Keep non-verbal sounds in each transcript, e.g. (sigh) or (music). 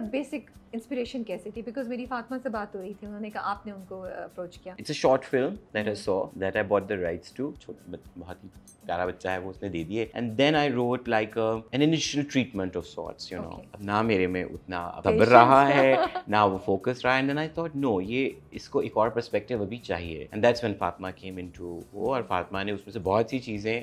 The basic inspiration कैसे थी because मेरी फातिमा से बात हो रही थी उन्होंने कहा आपने उनको अप्रोच uh, किया it's a short film that I saw that I bought the rights to बहुत ही प्यारा बच्चा है वो उसने दे दिए and then I wrote like an initial treatment of sorts you know ना मेरे में उतना अब रहा है ना वो फोकस रहा and then I thought no ये इसको एक और पर्सपेक्टिव अभी चाहिए and that's when Fatima came into वो और फातिमा ने उसमें से बहुत सी चीज़ें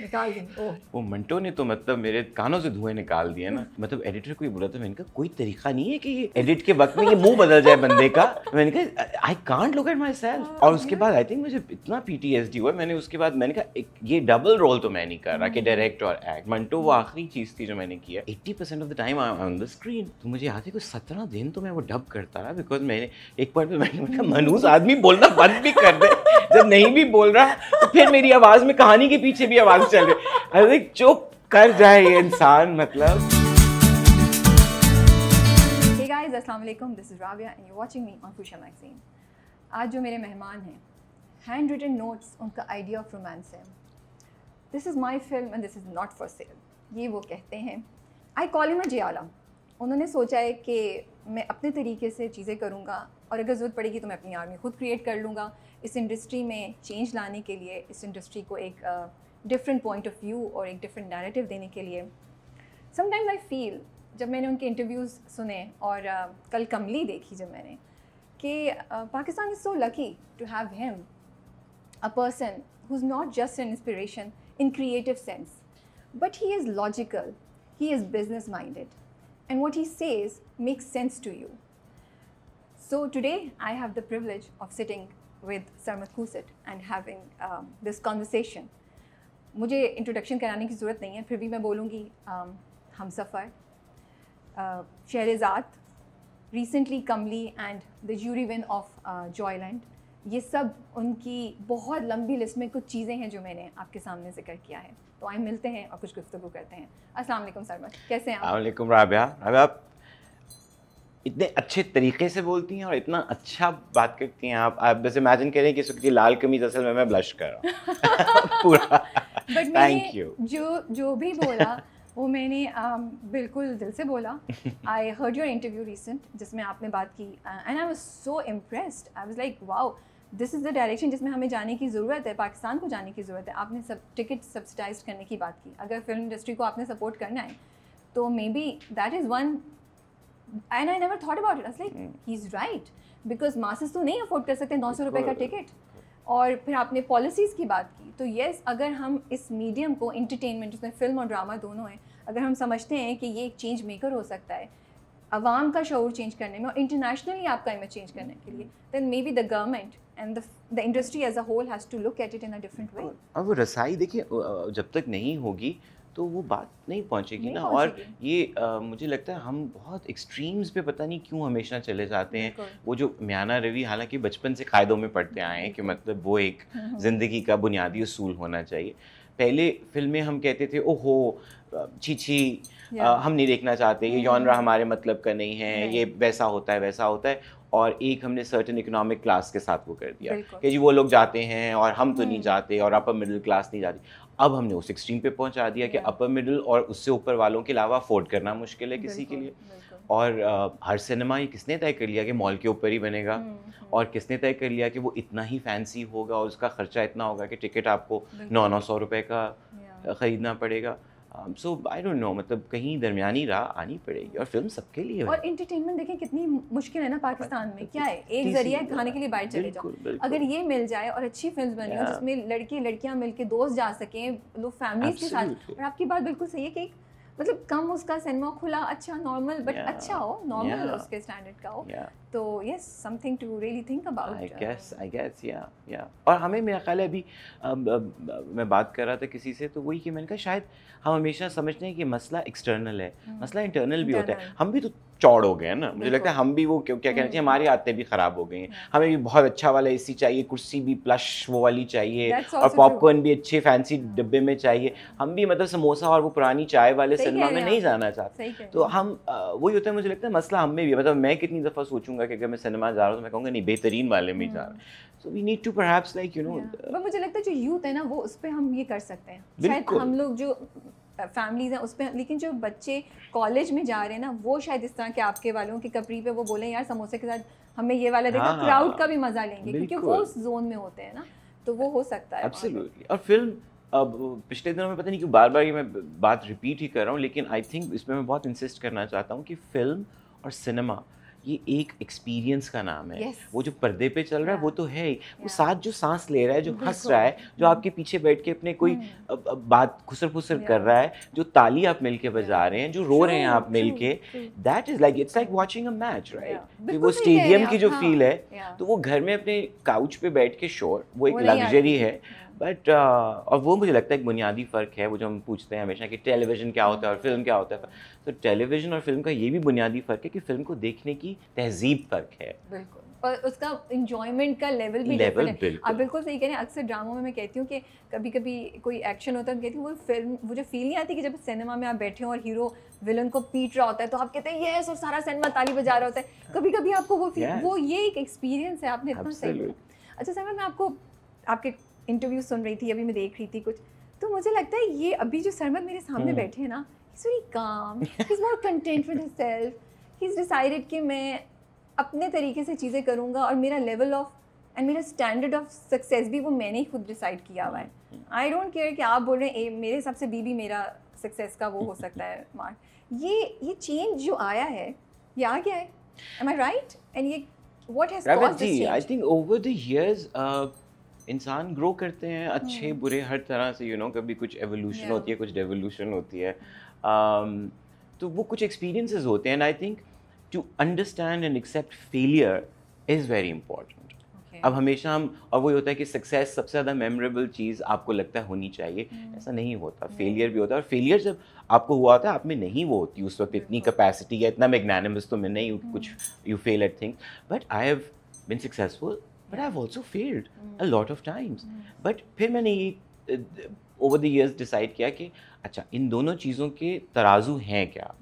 निकाल ओ वो मंटो ने तो मतलब मेरे कानों से धुएं निकाल दिए ना मतलब एडिटर को ये बोला था मैंने कहा कोई तरीका नहीं है कि ये एडिट के वक्त में ये मुंह बदल जाए बंदे का मैंने कहा I can't look at myself और उसके हाँ। बाद आई थिंक मुझे इतना पीटीएसडी हुआ मैंने उसके बाद मैंने कहा ये डबल रोल तो मैं नहीं कर रहा कि डायरेक्ट और एक्ट मंटो वो हाँ। आखिरी चीज़ थी जो मैंने किया eighty percent of the time I on the screen तो मुझे याद है कुछ सत्रह दिन तो मैं वो डब करता रहा बिकॉज मैंने एक पॉइंट पर मैंने कहा मनूज आदमी बोलना बंद भी कर दे जब नहीं भी बोल रहा तो फिर मेरी आवाज़ में कहानी के पीछे भी आवाज चल रही आई लाइक चुप कर जाए ये इंसान मतलब hey guys, this is Rabia and you're watching me on Fuchsia आज जो मेरे मेहमान हैं हैंड रिटन नोट्स उनका आइडिया ऑफ रोमांस है this is my film and this is not for sale ये वो कहते हैं आई कॉल इम जियाला उन्होंने सोचा है कि मैं अपने तरीके से चीज़ें करूँगा और अगर ज़रूरत पड़ेगी तो मैं अपनी आर्मी खुद क्रिएट कर लूँगा इस इंडस्ट्री में चेंज लाने के लिए इस इंडस्ट्री को एक uh, different point of view or a different narrative dene ke liye. Sometimes I feel, jab maine unke interviews sune aur uh, kal kamli dekhi jab maine, Pakistan is so lucky to have him, a person who's not just an inspiration in creative sense, but he is logical, he is business minded, and what he says makes sense to you. So today I have the privilege of sitting with Sarmat Kusit and having um, this conversation मुझे introduction कराने की ज़रूरत नहीं है फिर भी मैं बोलूँगी um, Humsafar uh, Shehrezaat recently Kamli and the jury win of Joyland ये सब उनकी बहुत लंबी लिस्ट में कुछ चीज़ें हैं जो मैंने आपके सामने जिक्र किया है तो आए मिलते हैं और कुछ गुफ्तु करते हैं असल सरमा कैसे हैं आप आप इतने अच्छे तरीके से बोलती हैं और इतना अच्छा बात करती हैं आप आप बस इमेजिन करें कि सुखी लाल कमीज असल में मैं ब्लश कर रहा हूँ (laughs) पूरा थैंक यू जो जो भी बोला वो मैंने um, बिल्कुल दिल से बोला I heard your interview recent जिसमें आपने बात की and I was so impressed I was like wow this is the direction जिसमें हमें जाने की ज़रूरत है पाकिस्तान को जाने की ज़रूरत है आपने सब टिकट सब्सिडाइज करने की बात की अगर फिल्म इंडस्ट्री को आपने सपोर्ट करना है तो maybe that is one and I never thought about it like he is right because masses तो नहीं अफोर्ड कर सकते नौ सौ रुपये का टिकट और फिर आपने पॉलिसीज़ की बात की तो येस अगर हम इस मीडियम को इंटरटेनमेंट जिसमें फिल्म और ड्रामा दोनों हैं अगर हम समझते हैं कि ये एक चेंज मेकर हो सकता है आवाम का शोर चेंज करने में और इंटरनेशनली आपका इमेज चेंज करने के लिए then maybe the government and the industry as a whole has to look at it in a different way अब वो रसाई देखिए जब तक नहीं होगी तो वो बात नहीं पहुंचेगी ना और ये आ, मुझे लगता है हम बहुत एक्सट्रीम्स पे पता नहीं क्यों हमेशा चले जाते हैं वो जो म्याना रवि हालांकि बचपन से कायदों में पढ़ते आए हैं कि मतलब वो एक (laughs) ज़िंदगी का बुनियादी असूल होना चाहिए पहले फिल्में हम कहते थे ओहो छी छी हम नहीं देखना चाहते ये यौनरा mm-hmm. हमारे मतलब का नहीं है ये वैसा होता है वैसा होता है और एक हमने सर्टन इकोनॉमिक क्लास के साथ वो कर दिया कि जी वो लोग जाते हैं और हम तो नहीं mm. जाते और अपर मिडिल क्लास नहीं जाती अब हमने उस एक्सट्रीम पे पहुंचा दिया कि अपर मिडिल और उससे ऊपर वालों के अलावा अफोर्ड करना मुश्किल है किसी के लिए और आ, हर सिनेमा ये किसने तय कर लिया कि मॉल के ऊपर ही बनेगा हम्म, हम्म। और किसने तय कर लिया कि वो इतना ही फैंसी होगा और उसका खर्चा इतना होगा कि टिकट आपको नौ नौ सौ रुपये का ख़रीदना पड़ेगा सो आई डोंट नो मतलब कहीं दरमियानी राह आनी पड़ेगी और फिल्म सबके लिए और इंटरटेनमेंट देखें कितनी मुश्किल है ना पाकिस्तान में क्या है एक जरिया खाने के लिए बाहर चले जाओ अगर ये मिल जाए और अच्छी फिल्म बनी हो जिसमें लड़के लड़कियां मिलके दोस्त जा सकें लोग फैमिली के साथ और आपकी बात बिल्कुल सही है कि मतलब कम उसका सिनेमा खुला अच्छा नॉर्मल बट अच्छा हो नॉर्मल उसके स्टैंडर्ड का हो तो yes something to really think about I guess I guess yeah yeah और हमें मेरा ख्याल है अभी अब, अब, मैं बात कर रहा था किसी से तो वही कि मैंने कहा शायद हम हमेशा समझते हैं कि मसला एक्सटर्नल है हम्म। मसला इंटरनल भी होता है हम भी तो चौड़ हो गए हैं ना मुझे लगता है हम भी वो क्या कहना चाहिए हम्म। हमारी आदतें भी ख़राब हो गई हैं हम्म। हमें भी बहुत अच्छा वाला एसी चाहिए कुर्सी भी प्लश वो वाली चाहिए और पॉपकॉर्न भी अच्छे फैंसी डिब्बे में चाहिए हम भी मतलब समोसा और वो पुरानी चाय वाले सिनेमा में नहीं जाना चाहते तो हम वही होता है मुझे लगता है मसला हमें भी मतलब मैं कितनी दफ़ा सोचूंगा कहूँगा कि अगर मैं सिनेमा जा रहा हूँ तो मैं कहूँगा नहीं बेहतरीन वाले में जा रहा हूँ hmm. So we need to perhaps like you know. Yeah. Uh, मुझे लगता है जो यूथ है ना वो उस पर हम ये कर सकते हैं शायद हम लोग जो फैमिलीज हैं उस पर लेकिन जो बच्चे कॉलेज में जा रहे हैं ना वो शायद इस तरह के आपके वालों की कपड़ी पे वो बोले यार समोसे के साथ हमें ये वाला देखा हाँ, क्राउड का भी मजा लेंगे क्योंकि वो उस जोन में होते हैं ना तो वो हो सकता है और फिल्म अब पिछले दिनों में पता नहीं क्यों बार बार ये मैं बात रिपीट ही कर रहा हूँ लेकिन आई थिंक इसमें मैं बहुत इंसिस्ट करना चाहता हूँ कि फिल्म और सिनेमा ये एक एक्सपीरियंस का नाम है yes. वो जो पर्दे पे चल रहा है वो तो है ही वो साथ जो सांस ले रहा है जो हंस रहा है जो आपके पीछे बैठ के अपने कोई हम्म। बात खुसर फुसर कर रहा है जो ताली आप मिल के बजा रहे हैं जो रो रहे हैं आप मिल के that is like it's like watching a match right वो स्टेडियम की जो फील हाँ। है तो वो घर में अपने काउच पे बैठ के शोर वो एक लग्जरी है बट uh, और वो मुझे लगता है एक बुनियादी फ़र्क है वो जो हम पूछते हैं हमेशा कि टेलीविज़न क्या होता है और फिल्म क्या होता है तो टेलीविज़न और फिल्म का ये भी बुनियादी फ़र्क है कि फिल्म को देखने की तहजीब फ़र्क है बिल्कुल और उसका इंजॉयमेंट का लेवल भी लेवल बिल्कुल आप बिल्कुल सही कह रहे हैं अक्सर ड्रामों में मैं कहती हूँ कि कभी कभी कोई एक्शन होता है कहती हूँ वो फिल्म वो जो फील नहीं आती कि जब सिनेमा में आप बैठे हो और हीरो विलन को पीट रहा होता है तो आप कहते हैं यस और सारा सिनेमा ताली बजा रहा होता है कभी कभी आपको वो फील वो ये एक एक्सपीरियंस है आपने इतना सही अच्छा सर मैं आपको आपके इंटरव्यू सुन रही थी अभी मैं देख रही थी कुछ तो मुझे लगता है ये अभी जो सरमद मेरे सामने हम्म। बैठे हैं ना is very calm is more content with self he is decided कि मैं अपने तरीके से चीज़ें करूँगा और मेरा लेवल ऑफ एंड मेरा स्टैंडर्ड ऑफ सक्सेस भी वो मैंने ही खुद डिसाइड किया हुआ है आई डोंट केयर कि आप बोल रहे हैं मेरे हिसाब से बी भी मेरा सक्सेस का वो हो सकता है मार्क ये ये चेंज जो आया है ये आ गया है एम आई राइट एंड ये what has I think over this change? इंसान ग्रो करते हैं अच्छे hmm. बुरे हर तरह से यू you नो know, कभी कुछ एवोल्यूशन yeah. होती है कुछ डेवोल्यूशन होती है um, तो वो कुछ एक्सपीरियंसेस होते हैं and I think to understand and accept failure is very important अब हमेशा हम और वही होता है कि सक्सेस सबसे ज़्यादा मेमोरेबल चीज़ आपको लगता है होनी चाहिए hmm. ऐसा नहीं होता hmm. फेलियर भी होता है और फेलियर जब आपको हुआ होता है आप में नहीं वो होती उस वक्त इतनी कैपेसिटी या इतना मैग्नानिमस तो मैं नहीं hmm. कुछ you fail at thing but I have been successful but I also failed a lot of times but फिर मैंने ये ओवर द ईयर्स डिसाइड किया कि अच्छा इन दोनों चीज़ों के तराजू हैं क्या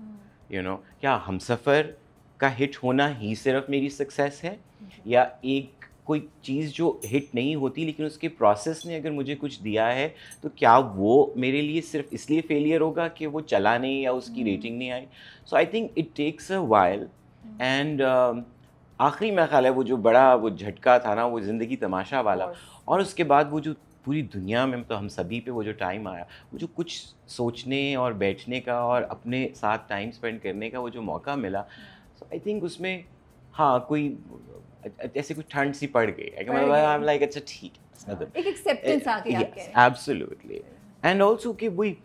यू hmm. नो क्या हम सफ़र का हिट होना ही सिर्फ मेरी सक्सेस है hmm. या एक कोई चीज़ जो हिट नहीं होती लेकिन उसके प्रोसेस ने अगर मुझे कुछ दिया है तो क्या वो मेरे लिए सिर्फ इसलिए फेलियर होगा कि वो चला नहीं या उसकी रेटिंग hmm. नहीं I so I think it takes a while and आखिरी मेरा ख्याल है वो जो बड़ा वो झटका था ना वो ज़िंदगी तमाशा वाला और उसके बाद वो जो पूरी दुनिया में तो हम सभी पे वो जो टाइम आया वो जो कुछ सोचने और बैठने का और अपने साथ टाइम स्पेंड करने का वो जो मौका मिला सो आई थिंक उसमें हाँ कोई ऐसे कुछ ठंड सी पड़ गई मतलब लाइक अच्छा ठीक मतलब एब्सोल्युटली एंड ऑल्सो कि वही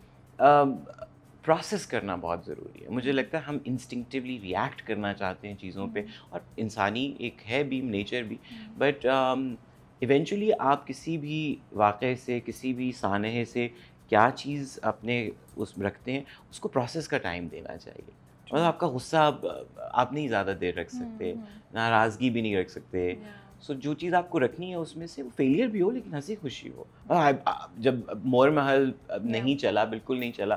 प्रोसेस करना बहुत ज़रूरी है मुझे लगता है हम इंस्टिंक्टिवली रिएक्ट करना चाहते हैं चीज़ों पे हम्म। और इंसानी एक है भी नेचर भी बट इवेंचुअली आप किसी भी वाक़े से किसी भी सानहे से क्या चीज़ अपने उस रखते हैं उसको प्रोसेस का टाइम देना चाहिए मतलब आपका गुस्सा आप, आप नहीं ज़्यादा देर रख सकते हम्म, हम्म। नाराज़गी भी नहीं रख सकते सो so, जो चीज़ आपको रखनी है उसमें से वो फेलियर भी हो लेकिन हंसी खुशी हो जब मोर महल नहीं चला बिल्कुल नहीं चला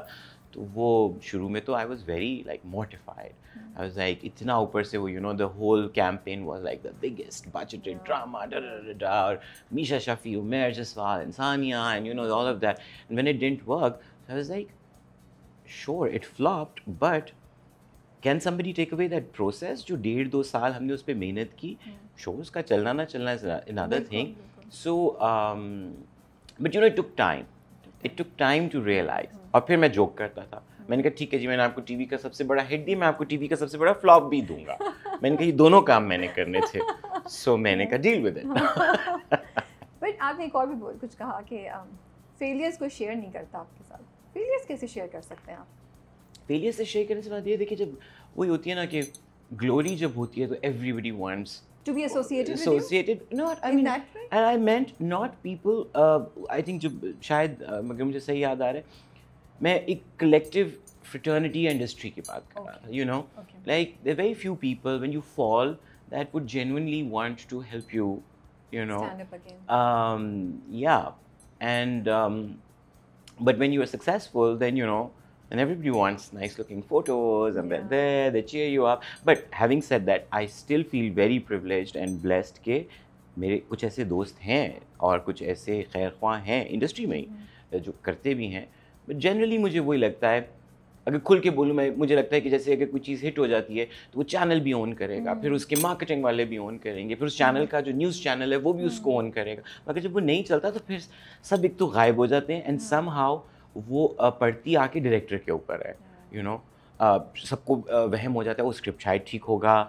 तो वो शुरू में तो I was very like motivated I was like इतना ऊपर से वो you know the whole campaign was like the biggest budgeted drama डर मीशा शफी उमेर जसवाल इंसानिया and you know all of that and when it didn't work I was like sure it flopped but can somebody take away that process जो डेढ़ दो साल हमने उस पर मेहनत की शोज mm. का चलना ना चलना in other thing so but you know it took time it took time to realise और फिर मैं जोक करता था मैंने कहा ठीक है जी मैंने आपको टीवी का सबसे बड़ा हिट दी मैं आपको टीवी का सबसे बड़ा फ्लॉप भी दूंगा (laughs) मैंने कहा ये दोनों काम मैंने करने थे सो so, मैंने कहा डील विद इट बट आपने एक और भी बोल कुछ कहा कि फेलियर्स um, को शेयर नहीं करता आपके साथ फेलियर्स कैसे शेयर कर सकते हैं आप फेलियर्स से शेयर करने से बात ये देखिए जब वही होती है ना कि ग्लोरी जब होती है तो everybody wants to be associated with associated you? not i In mean and i meant not people uh, i think jo shayad uh, मुझे सही याद आ रहा है मैं एक कलेक्टिव फ्रिटर्निटी इंडस्ट्री की बात कर रहा था you know like there very few people when you fall that would genuinely want to help you you know या and but when you are successful then you know and everybody wants nice looking photos and yeah. they're there they cheer you up but having said that i still feel very privileged and blessed ke मेरे कुछ ऐसे दोस्त हैं और कुछ ऐसे खैर ख्वाह हैं इंडस्ट्री में ही जो करते भी हैं बट जनरली मुझे वही लगता है अगर खुल के बोलूँ मैं मुझे लगता है कि जैसे अगर कोई चीज़ हिट हो जाती है तो वो चैनल भी ऑन करेगा हम्म। फिर उसके मार्केटिंग वाले भी ऑन करेंगे फिर उस चैनल हम्म। का जो न्यूज़ चैनल है वो भी उसको ऑन हम्म। करेगा मगर जब वो नहीं चलता तो फिर सब एक तो गायब हो जाते हैं एंड सम हाउ वो पढ़ती आके डायरेक्टर के ऊपर है यू हाँ। नो सबको वहम हो जाता है वो स्क्रिप्ट शायद ठीक होगा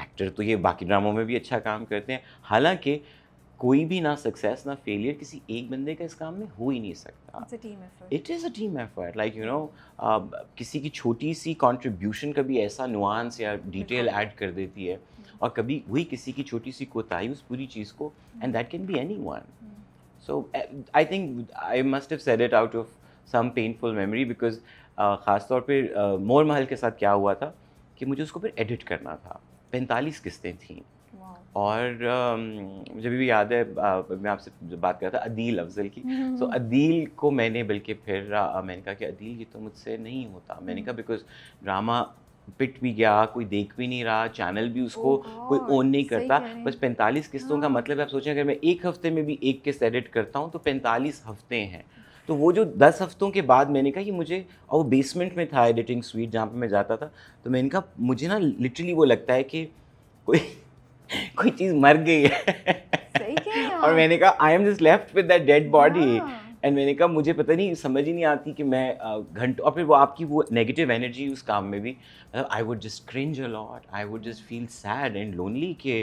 एक्टर तो ये बाकी ड्रामों में भी अच्छा काम करते हैं हालांकि कोई भी ना सक्सेस ना फेलियर किसी एक बंदे का इस काम में हो ही नहीं सकता it is a team effort like you know किसी की छोटी सी कॉन्ट्रीब्यूशन कभी ऐसा नुआंस या डिटेल ऐड कर देती है mm. और कभी वही किसी की छोटी सी कोताही उस पूरी चीज़ को and that can be anyone so I think I must have said it out of some painful memory because ख़ासतौर पर मोर महल के साथ क्या हुआ था कि मुझे उसको फिर एडिट करना था पैंतालीस किस्तें थीं और मुझे भी याद है मैं आपसे बात कर रहा था अदील अफजल की सो हम्म। तो so, अदील को मैंने बल्कि फिर मैंने कहा कि अदील ये तो मुझसे नहीं होता मैंने हम्म। कहा बिकॉज ड्रामा पिट भी गया कोई देख भी नहीं रहा चैनल भी उसको oh कोई ओन नहीं करता बस पैंतालीस किस्तों का हाँ। मतलब आप सोचें अगर मैं एक हफ्ते में भी एक किस्त एडिट करता हूँ तो पैंतालीस हफ्ते हैं तो वो जो दस हफ्तों के बाद मैंने कहा कि मुझे और वो बेसमेंट में था एडिटिंग स्वीट जहाँ पे मैं जाता था तो मैंने कहा मुझे ना लिटरली वो लगता है कि कोई (laughs) कोई चीज मर गई है और मैंने कहा I am just left with that dead body and मैंने कहा मुझे पता नहीं समझ ही नहीं आती कि मैं घंटों और फिर वो आपकी वो नेगेटिव एनर्जी उस काम में भी मतलब I would just cringe a lot I would just feel sad and lonely के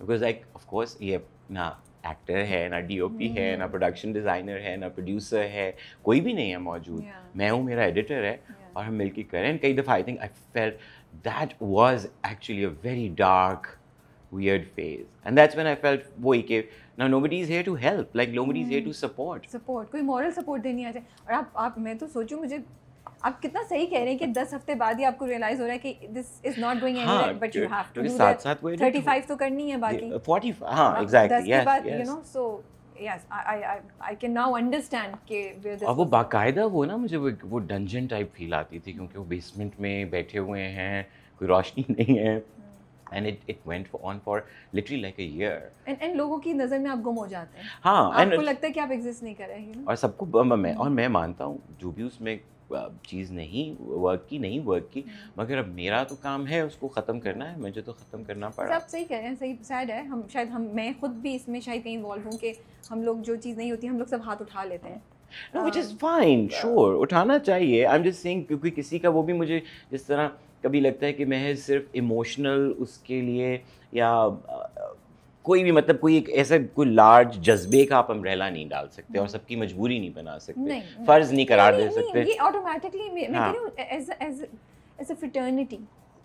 बिकॉज लाइक ऑफकोर्स ये ना एक्टर है ना डी ओ पी है ना प्रोडक्शन डिज़ाइनर है ना प्रोड्यूसर है कोई भी नहीं है मौजूद yeah. मैं हूँ मेरा एडिटर है yeah. और हम मिल के करें कई दफ़ा I think I fell that was actually a very dark weird phase. And that's when I felt, वो एक now nobody is here to help, like nobody is hmm. here to hmm. support. Support, koi moral support देनी आ जाए. और aap आप मैं तो सोचूं मुझे आप कितना सही कह रहे हैं कि 10 हफ्ते बाद ही आपको रियलाइज हो रहा है कि this is not going anywhere but you have to do साथ साथ 35 तो-, तो करनी है बाकी 45 हां exactly yes yes you know so yes, I, I, I can now understand कि और वो बाकायदा वो ना मुझे वो वो डंजन टाइप फील आती थी क्योंकि वो बेसमेंट में बैठे हुए हैं कोई रोशनी (laughs) नहीं है and it it went on for literally like a year and and लोगों की नज़र में आप गुम हो जाते हैं हाँ आपको and, लगता है कि आप एग्जिस्ट नहीं कर रहे हैं और सबको मैं hmm. और मैं मानता हूँ जो भी उसमें चीज़ नहीं वर्क की नहीं वर्क की hmm. मगर अब मेरा तो काम है उसको ख़त्म करना है मुझे तो ख़त्म करना पड़ा सब सही कह रहे हैं सही सैड है हम शायद हम मैं खुद भी इसमें शायद कहीं इन्वॉल्व हूँ कि हम लोग जो चीज़ नहीं होती हम लोग सब हाथ उठा लेते हैं no which is fine sure उठाना चाहिए आई एम जस्ट सेइंग क्योंकि किसी का वो भी मुझे जिस तरह कभी लगता है कि मैं सिर्फ इमोशनल उसके लिए या कोई भी मतलब कोई एक ऐसा कोई लार्ज जज्बे का आप अम्ब्रेला नहीं डाल सकते और सबकी मजबूरी नहीं बना सकते फर्ज नहीं करार दे सकते ये ऑटोमेटिकली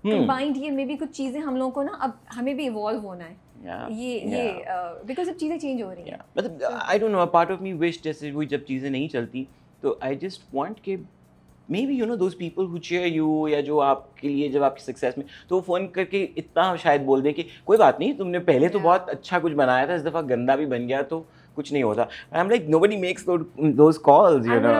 हाँ. कंबाइंड हम्म। ये मे बी कुछ चीज़ें हम लोगों को ना अब हमें भी इवॉल्व होना है Yeah, ये yeah. ये बिकॉज uh, अब चीज़ें चेंज हो रही हैं मतलब I don't know part of me wish जैसे वो जब चीज़ें नहीं चलती तो आई जस्ट वांट के maybe you know those people who cheer you या जो आपके लिए जब आपकी सक्सेस में तो वो फ़ोन करके इतना शायद बोल दें कि कोई बात नहीं तुमने पहले तो बहुत अच्छा कुछ बनाया था इस दफ़ा गंदा भी बन गया तो कुछ नहीं होता I am like buddy makes those calls you know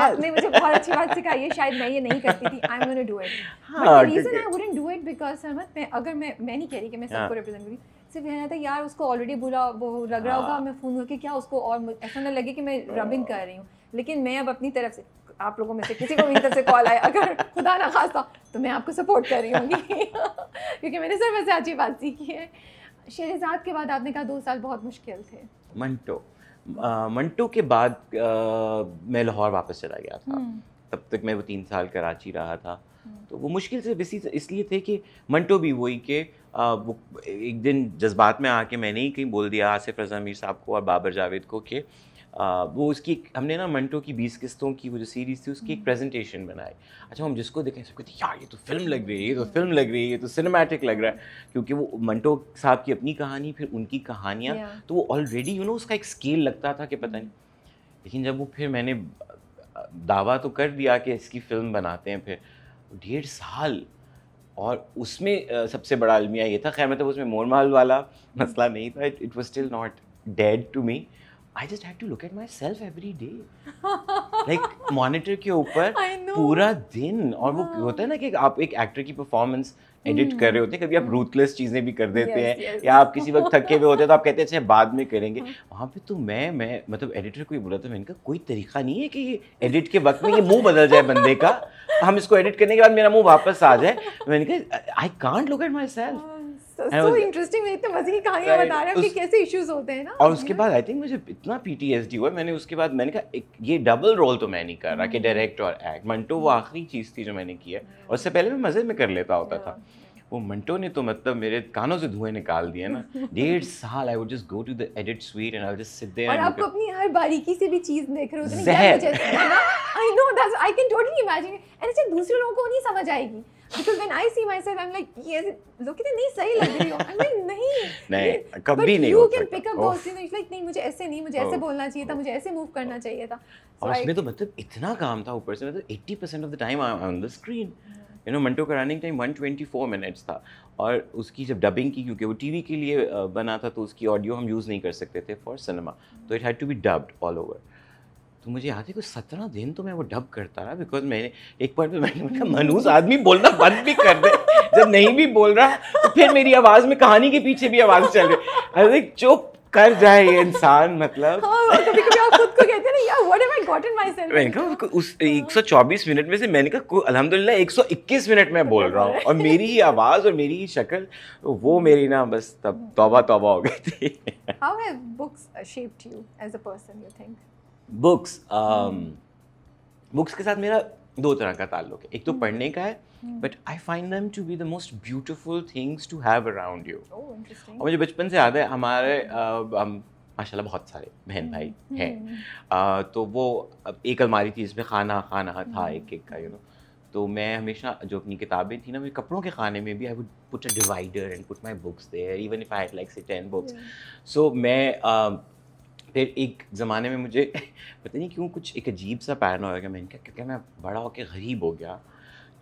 आपने मुझे बहुत अच्छी बात सिखाई है शायद मैं ये नहीं करती थी I am gonna do it but reason I wouldn't do it because मैं अगर मैं मैं नहीं कह रही कि मैं हाँ। सबको रिप्रेजेंट करूं सिर्फ था यार उसको ऑलरेडी बुरा वो लग रहा होगा हाँ। मैं फोन करके क्या उसको और ऐसा ना लगे कि मैं रबिंग हाँ। कर रही हूँ लेकिन मैं अब अपनी तरफ से आप लोगों में से किसी को भी इधर से कॉल आए अगर खुदा ना खासा तो मैं आपको सपोर्ट कर रही होंगी (laughs) क्योंकि मैंने सिर्फ ऐसे अच्छी बात सीखी है शेरजाद के बाद आपने कहा दो साल बहुत मुश्किल थे मंटो मंटो के बाद आ, मैं लाहौर वापस चला गया था हम्म। तब तक मैं वो तीन साल कराची रहा था हम्म। तो वो मुश्किल से इसी इसलिए थे कि मंटो भी वही के वो एक दिन जज्बात में आके मैंने ही कहीं बोल दिया आसिफ रजा मीर साहब को और बाबर जावेद को कि वो उसकी हमने ना मंटो की बीस किस्तों की वो जो सीरीज़ थी उसकी एक प्रेजेंटेशन हम्म। बनाई अच्छा हम जिसको देखें सबको यार ये तो फिल्म लग रही है ये तो फिल्म लग रही है ये तो सिनेमैटिक लग रहा है क्योंकि वो मंटो साहब की अपनी कहानी फिर उनकी कहानियाँ तो वो ऑलरेडी यू नो उसका एक स्केल लगता था कि पता नहीं हम्म। लेकिन जब वो फिर मैंने दावा तो कर दिया कि इसकी फिल्म बनाते हैं फिर डेढ़ साल और उसमें सबसे बड़ा अलमिया ये था खैर मतलब उसमें मोरमाल वाला मसला नहीं था it was still not dead to me I just had to look at myself every day like के ऊपर पूरा दिन और वो हाँ. होता है ना कि आप एक एक्टर की परफॉर्मेंस हम्म. एडिट कर रहे होते हैं कभी आप रूथलेस चीज़ें भी कर देते yes, हैं yes. या आप किसी वक्त थके हुए होते हैं तो आप कहते हैं अच्छा, बाद में करेंगे हाँ. वहाँ पे तो मैं मैं मतलब एडिटर को ये बोला था मैंने कहा कोई तरीका नहीं है कि ये एडिट के वक्त में ये मुंह बदल जाए बंदे का हम इसको एडिट करने के बाद मेरा मुंह वापस आ जाए मैंने कहा I can't look at myself so interesting मैं इतने मजे की कहानियां बता रहे हो कि कैसे इश्यूज होते हैं ना और उसके बाद आई थिंक मुझे इतना पीटीएसडी हुआ मैंने उसके बाद मैंने कहा ये डबल रोल तो मैं नहीं कर रहा कि डायरेक्ट हम्म। और एक्ट मंटो वो हम्म। आखिरी चीज़ थी जो मैंने की है और उससे पहले मैं मज़े में कर लेता होता था वो मंटो ने तो मतलब मेरे कानों से धुएं निकाल दिए ना (laughs) डेढ़ साल I would just go to the edit suite and I just sit there और आपको तो अपनी हर बारीकी से भी चीज देख रहे होते I know that's I can totally imagine and अच्छा दूसरे लोगों को नहीं समझ आएगी because when I see myself, I'm like, yes, look at नहीं सही लग रही हो. I'm like, (laughs) नहीं. नहीं, कभी नहीं होता. But you can pick up Like, नहीं मुझे ऐसे नहीं, मुझे ऐसे बोलना चाहिए था, मुझे ऐसे move करना चाहिए था. और तो मतलब इतना काम था ऊपर से मतलब 80% of the time I'm on the screen. का 124 था और उसकी जब डबिंग की क्योंकि वो टीवी के लिए बना था तो उसकी ऑडियो हम यूज़ नहीं कर सकते थे फॉर सिनेमा तो it had to be dubbed all over तो मुझे याद है कि सत्रह दिन तो मैं वो डब करता रहा बिकॉज मैंने एक बार मैंने कहा मनूज आदमी बोलना बंद भी कर दे जब नहीं भी बोल रहा तो फिर मेरी आवाज़ में कहानी के पीछे भी आवाज़ चल रही अरे चुप कर जाए ये इंसान मतलब हाँ, कहा मिनट में से मैंने कहा 121 मिनट में बोल रहा हूँ और मेरी ही आवाज़ और मेरी ही शक्ल तो वो मेरी ना बस तब तौबा तौबा हो गई थी how have books shaped you as a person you think books books um, के साथ मेरा दो तरह का ताल्लुक है एक तो hmm. पढ़ने का है but I find them to be the most beautiful things to have around you और मुझे बचपन से याद है हमारे हम माशाला बहुत सारे बहन भाई hmm. Hmm. हैं तो वो एक अलमारी थी इसमें खाना खाना था एक एक का यू नो तो मैं हमेशा जो अपनी किताबें थी ना मेरे कपड़ों के खाने में भी I would put a divider and put my books there even if I like say ten books so मैं फिर एक ज़माने में मुझे पता नहीं क्यों कुछ एक अजीब सा पैरना हो गया मैंने कहा क्योंकि मैं बड़ा होकर गरीब हो गया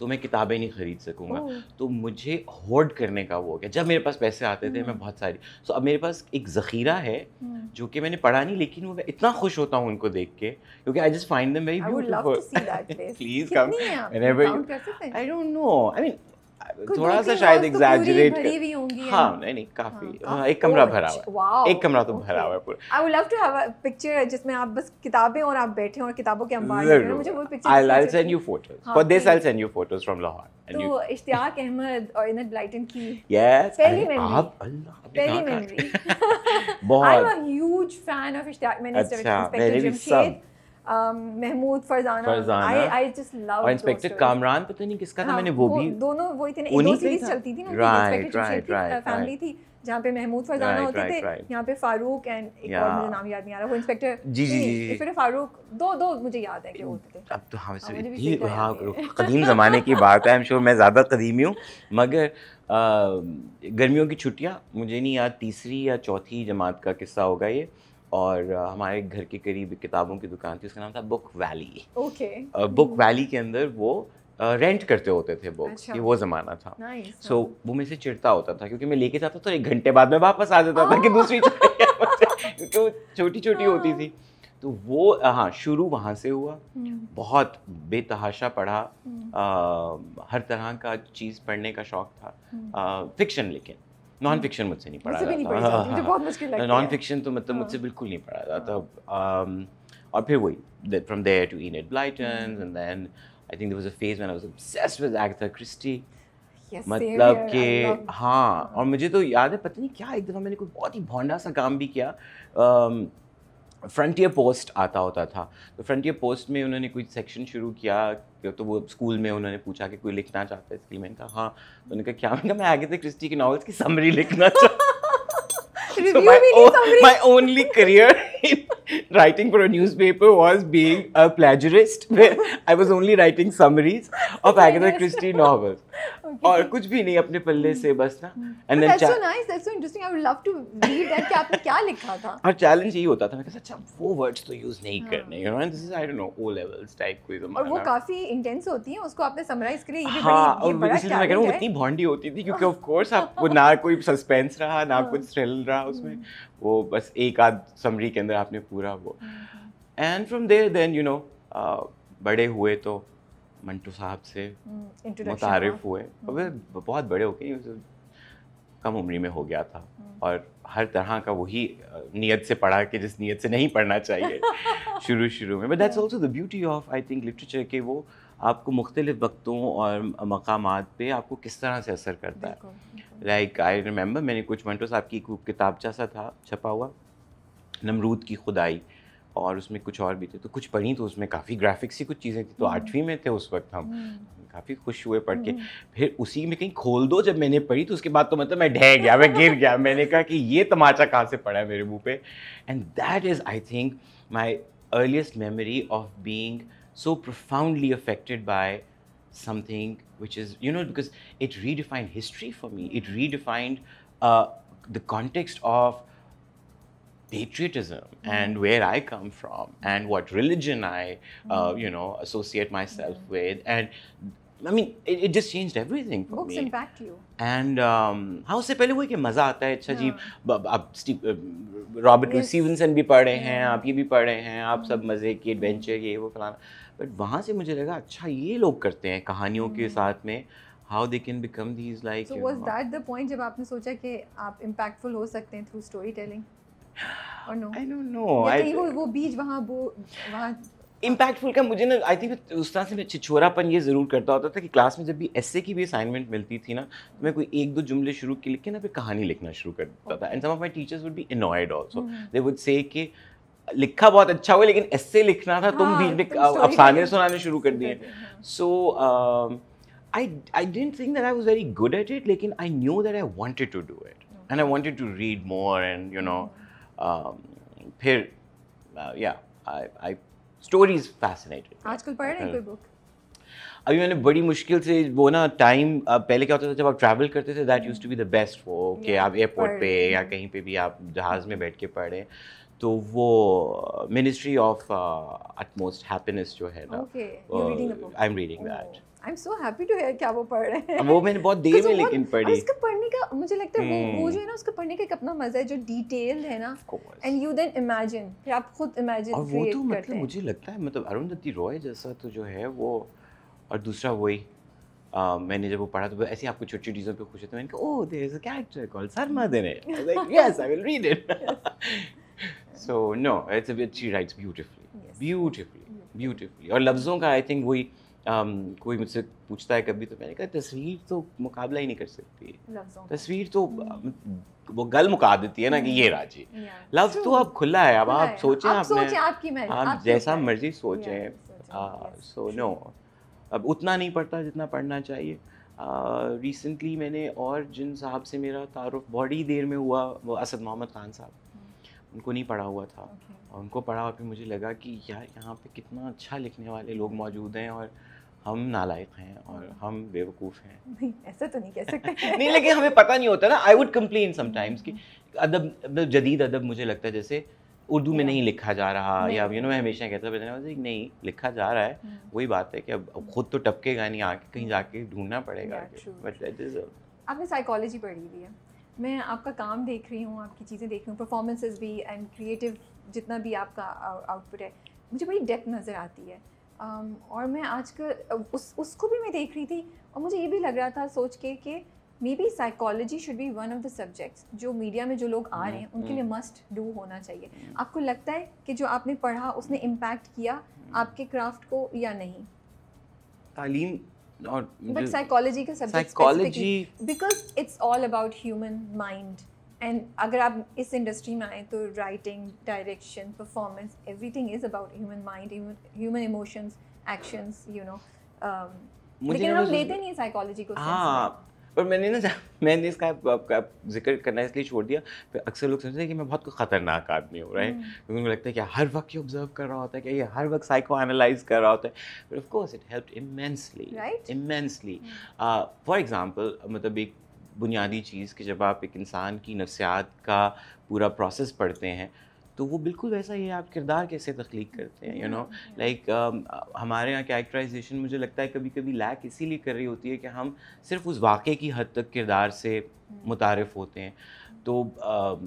तो मैं किताबें नहीं खरीद सकूँगा तो मुझे होर्ड करने का वो हो गया जब मेरे पास पैसे आते थे मैं हम्म। बहुत सारी सो अब मेरे पास एक ज़ख़ीरा है हम्म। जो कि मैंने पढ़ा नहीं लेकिन वो मैं इतना खुश होता हूँ उनको देख के क्योंकि I just find them very beautiful please come I don't know I mean थोड़ा सा शायद एग्जैजरेट कर हां नहीं नहीं काफी हाँ, हाँ, हाँ एक कमरा भरा हुआ है एक कमरा तो भरा हुआ है पूरा I would love to have a picture जिसमें आप बस किताबें और आप बैठे और किताबों के अंबार में मुझे वो picture I will send you photos for this I will send you photos from Lahore तो इश्तियाक अहमद और इनत ब्लाइटन की यस पहली मेमोरी आप अल्लाह पहली मेमोरी बहुत I am a huge fan of Ishtiaq मैंने अच्छा मैंने भी सब महमूद फरजाना इंस्पेक्टर कामरान पता नहीं किसका था हाँ, मैंने वो भी दोनों वो इतने चलती थी फैमिली थी जहाँ पे महमूद फरजाना होते थे यहाँ पे फारूक एंड एक और मुझे नाम याद नहीं आ रहा वो इंस्पेक्टर जी जी जी फिर फारूक दो दो मुझे याद है कि होते थे अब तो हाँ हाँ, हाँ कदीम ज़माने की बात है आई एम श्योर मैं ज़्यादा कदीमी हूँ मगर गर्मियों की छुट्टियाँ मुझे नहीं याद तीसरी या चौथी जमात का किस्सा होगा ये और हमारे घर के करीब किताबों की दुकान थी उसका नाम था बुक वैली ओके बुक हम्म। वैली के अंदर वो रेंट करते होते थे बुक्स अच्छा। ये वो ज़माना था सो nice, हाँ। so, वो मेरे से चिड़ता होता था क्योंकि मैं लेके जाता तो एक घंटे बाद में वापस आ जाता था कि दूसरी (laughs) क्योंकि छोटी छोटी हाँ। होती थी तो वो हाँ शुरू वहाँ से हुआ हम्म। बहुत बेतहाशा पढ़ा आ, हम्म। हर तरह का चीज़ पढ़ने का शौक था फिक्शन लेकिन नॉन फिक्शन मुझसे नहीं पढ़ा जाता नॉन फिक्शन तो मतलब हाँ। मुझसे बिल्कुल नहीं पढ़ा जाता um, और फिर वही from there to Enid Blyton and then I think there was a phase when I was obsessed with Agatha Christie मतलब कि हाँ और मुझे तो याद है पता नहीं क्या एक दफ़ा मैंने कोई बहुत ही भोंडा सा काम भी किया um, फ्रंटियर पोस्ट आता होता था तो फ्रंटियर पोस्ट में उन्होंने कोई सेक्शन शुरू किया तो वो स्कूल में उन्होंने पूछा कि कोई लिखना चाहता है इसके मैंने कहा हाँ तो उन्होंने कहा क्या मैंने कहा मैं आगे से क्रिस्टी के नॉवेल्स की समरी लिखना (laughs) चाहता only career writing for a newspaper was being a plagiarist where I was only writing summaries of Agatha Christie और कुछ भी नहीं अपने पल्ले से बस ना and then so nice that's so interesting I would love to read that कि आपने क्या लिखा था और चैलेंज यही होता था मैं कहता अच्छा वो वर्ड्स तो यूज नहीं हाँ। करने you know this is I don't know O levels type quiz और वो काफी इंटेंस होती है उसको आपने समराइज ये बड़ी हाँ, ये बड़ा मैं कह रहा हूं इतनी होती थी क्योंकि ऑफ कोर्स (laughs) ना कोई सस्पेंस रहा ना हाँ। कुछ थ्रिल रहा उसमें hmm. वो बस एक आध समरी के अंदर आपने पूरा वो and from there then you know बड़े हुए तो मंटू साहब से हम्म, मुतारफ हुए और हम्म। वे बहुत बड़े हो गए कम उम्री में हो गया था हम्म। और हर तरह का वही नीयत से पढ़ा कि जिस नीयत से नहीं पढ़ना चाहिए (laughs) शुरू शुरू में but that's also the beauty of I think literature के वो आपको मुख्तलिफ वक्तों और मकाम पे आपको किस तरह से असर करता है लाइक आई रिमेम्बर मैंने कुछ मंटो साहब की किताबचा सा था छपा हुआ नमरूद की खुदाई और उसमें कुछ और भी थे तो कुछ पढ़ी तो उसमें काफ़ी ग्राफिक्स ही कुछ चीज़ें थी तो हम्म। आठवीं में थे उस वक्त हम हम्म। काफ़ी खुश हुए पढ़ के हम्म। फिर उसी में कहीं खोल दो जब मैंने पढ़ी तो उसके बाद तो मतलब मैं ढह गया मैं गिर गया मैंने कहा कि ये तमाचा कहाँ से पड़ा है मेरे मुँह पे and that is I think my earliest memory of being so profoundly affected by something which is you know because it redefined history for me it redefined the context of patriotism mm-hmm. and where I come from and what religion I, uh, mm-hmm. you know, associate myself mm-hmm. with. And I mean, it, it just changed everything for Books me. Books impact you. And um, हाँ उससे पहले वही कि मज़ा आता है अच्छा जी आप रॉबर्ट स्टीवनसन भी पढ़े हैं आप ये भी पढ़े हैं आप सब मज़े की एडवेंचर ये वहाँ से मुझे लगा अच्छा ये लोग करते हैं कहानियों के साथ में how they can become these like so was know, that the point जब आपने सोचा कि आप impactful हो सकते हैं through storytelling इम्पैक्टफुल का मुझे ना आई थिंक उस तरह से मैं छिछोरापन ये ज़रूर करता होता था कि क्लास में जब भी एस की भी असाइनमेंट मिलती थी ना तो मैं कोई एक दो जुमले शुरू के लिख के ना फिर कहानी लिखना शुरू कर देता था and some of my teachers would be annoyed also they would say कि लिखा बहुत अच्छा हुआ लेकिन एस्से लिखना था तुम भी हाँ, अफसाने सुनाने शुरू कर दिए so I I didn't think that I was very good at it लेकिन I knew that I wanted to do it and I wanted to read more and you know Um, फिर या आई स्टोरीज फैसिनेटेड आजकल पढ़ रहे हैं कोई book अभी मैंने बड़ी मुश्किल से वो ना टाइम uh, पहले क्या होता था जब आप ट्रैवल करते थे that used to be the best वो कि आप एयरपोर्ट पे या कहीं पे भी आप जहाज़ में बैठ के पढ़ें तो वो मिनिस्ट्री ऑफ अटमोस्ट हैप्पीनेस जो है ना I am reading that I am so happy to hear क्या वो पढ़ रहे हैं वो मैंने बहुत देर (laughs) में लेकिन पढ़ी उसका पढ़ने का मुझे लगता है hmm. वो वो हम्म। जो है ना उसका पढ़ने का एक अपना मजा है जो डिटेल्ड है ना एंड यू देन इमेजिन फिर आप खुद इमेजिन क्रिएट करते और वो तो मतलब मुझे लगता है मतलब अरुंधति रॉय जैसा तो जो है वो और दूसरा वही मैंने जब वो पढ़ा तो ऐसे आपको छोटी चीज़ों पे खुश होते मैंने कहा oh there is a character called Sharma then it yes I will read it so no it's a bit she writes beautifully beautifully beautifully और लफ्ज़ों का आई थिंक वही um, कोई मुझसे पूछता है कभी तो मैंने कहा तस्वीर तो मुकाबला ही नहीं कर सकती तस्वीर तो वो गल मुका देती है ना कि ये hmm. राजी लव तो अब खुला है अब आप सोचें आपने आपकी आप जैसा मर्जी सोचें ah, सो नो अब उतना नहीं पढ़ता जितना पढ़ना चाहिए रिसेंटली uh, ah, मैंने और जिन साहब से मेरा तारुफ बड़ी देर में हुआ वो असद मोहम्मद खान साहब hmm. उनको नहीं पढ़ा हुआ था okay. और उनको पढ़ा और फिर मुझे लगा कि यार यहाँ पे कितना अच्छा लिखने वाले लोग मौजूद हैं और हम नालायक हैं और हाँ। हम बेवकूफ़ हैं नहीं ऐसा तो नहीं कह सकते (laughs) नहीं लेकिन हमें पता नहीं होता ना आई वुड कंप्लेन समटाइम्स कि अदब मतलब जदीद अदब मुझे लगता है जैसे उर्दू में नहीं लिखा जा रहा या यू नो मैं हमेशा कहता था नहीं लिखा जा रहा है hmm. वही बात है कि अब खुद तो टपकेगा नहीं आके कहीं hmm. जाके ढूंढना पड़ेगा आपने साइकोलॉजी पढ़ी हुई है मैं आपका काम देख रही हूँ आपकी चीज़ें देख रही हूँ परफॉर्मेंसेज भी एंड क्रिएटिव जितना भी आपका आउटपुट uh, है मुझे बड़ी डेप्थ नज़र आती है um, और मैं आजकल उस उसको भी मैं देख रही थी और मुझे ये भी लग रहा था सोच के कि maybe psychology should be one of the subjects जो मीडिया में जो लोग आ रहे हैं हम्म, उनके लिए मस्ट हम्म। डू होना चाहिए हम्म। आपको लगता है कि जो आपने पढ़ा उसने इम्पैक्ट किया आपके क्राफ्ट को या नहीं तालीम और बट साइकोलॉजी का subject psychology because it's all about human mind and अगर आप इस इंडस्ट्री में आए तो writing direction performance everything is about human mind human emotions actions you know लेकिन हम लेते नहीं साइकोलॉजी को हाँ पर मैंने ना मैंने इसका आपका जिक्र करना इसलिए छोड़ दिया फिर अक्सर लोग समझते हैं कि मैं बहुत खतरनाक आदमी हूँ राइट हम्म। क्योंकि मुझे लगता है कि हर वक्त ये ऑब्जर्व कर रहा होता है कि ये हर वक्त साइको एनालाइज कर रहा होता है but of course it help immensely immensely for example मतलब एक बुनियादी चीज़ कि जब आप एक इंसान की नफ्सियात का पूरा प्रोसेस पढ़ते हैं तो वो बिल्कुल वैसा ही है आप किरदार कैसे तख्लीक करते हैं यू नो लाइक हमारे यहाँ कैरेक्टराइजेशन मुझे लगता है कभी कभी लैक इसीलिए कर रही होती है कि हम सिर्फ उस वाक़े की हद तक किरदार से hmm. मुतारफ़ होते हैं तो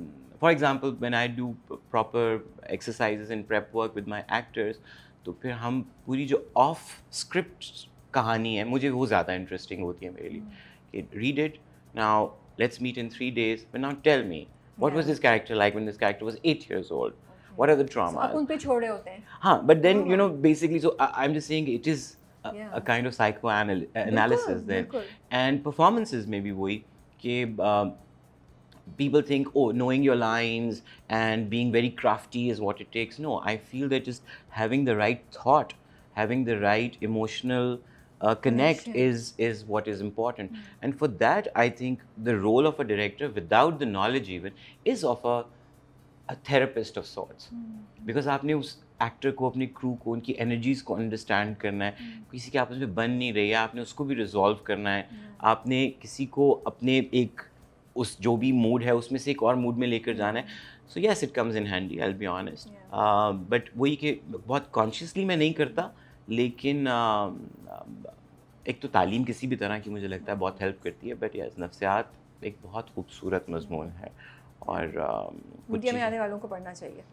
for example one I do proper exercise in prep work with my actors तो फिर हम पूरी जो ऑफ स्क्रिप्ट कहानी है मुझे वो ज़्यादा इंटरेस्टिंग होती है मेरे लिए hmm. कि read it Now, let's meet in three days, but now tell me, what yeah. was this character like when this character was eight years old? Okay. What are the traumas? So, pe chode hote hain. Haan, but then, oh, you know, basically, so I, am just saying it is a, yeah. a kind of psychoanalysis uh, then. And performances maybe we wohi um, people think, oh, knowing your lines and being very crafty is what it takes. No, I feel that just having the right thought, having the right emotional uh, connect sure. is is what is important. Mm. And for that, I think the role of a director, without the knowledge even, is of a, a therapist of sorts. Mm. Because आपने उस actor को अपनी crew को उनकी energies को understand करना है mm. किसी के आपस में बन नहीं रही है आपने उसको भी रिजॉल्व करना है mm. आपने किसी को अपने एक उस जो भी मूड है उसमें से एक और मूड में लेकर जाना है so yes it comes in handy I be honest but वही कि बहुत कॉन्शियसली मैं नहीं करता mm. लेकिन एक तो तालीम किसी भी तरह की मुझे लगता है बहुत हेल्प करती है बट यस नफ्सियात एक बहुत खूबसूरत मजमून है और मीडिया में आने वालों को पढ़ना चाहिए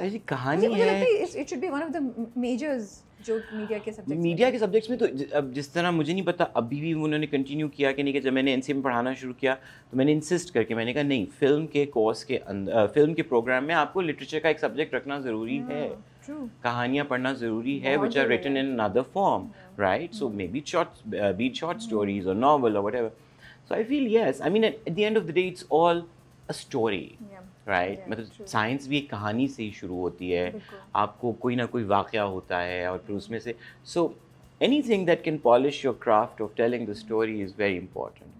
ऐसी कहानी है it should be one of the majors जो मीडिया के सब्जेक्ट्स मीडिया के सब्जेक्ट्स में तो अब जिस तरह मुझे नहीं पता अभी भी उन्होंने कंटिन्यू किया कि नहीं कि जब मैंने एनसीए में पढ़ाना शुरू किया तो मैंने इंसिस्ट करके मैंने कहा नहीं फिल्म के कोर्स के अंदर फिल्म के प्रोग्राम में आपको लिटरेचर का एक सब्जेक्ट रखना ज़रूरी हाँ। है कहानियाँ पढ़ना ज़रूरी है which are written in another form right so maybe short be short stories और नॉवल और whatever so I feel yes I mean at the end of the day it's all a story right मतलब science भी एक कहानी से ही शुरू होती है आपको कोई ना कोई वाक़ होता है और फिर उसमें से so anything that can polish your craft of telling the story is very important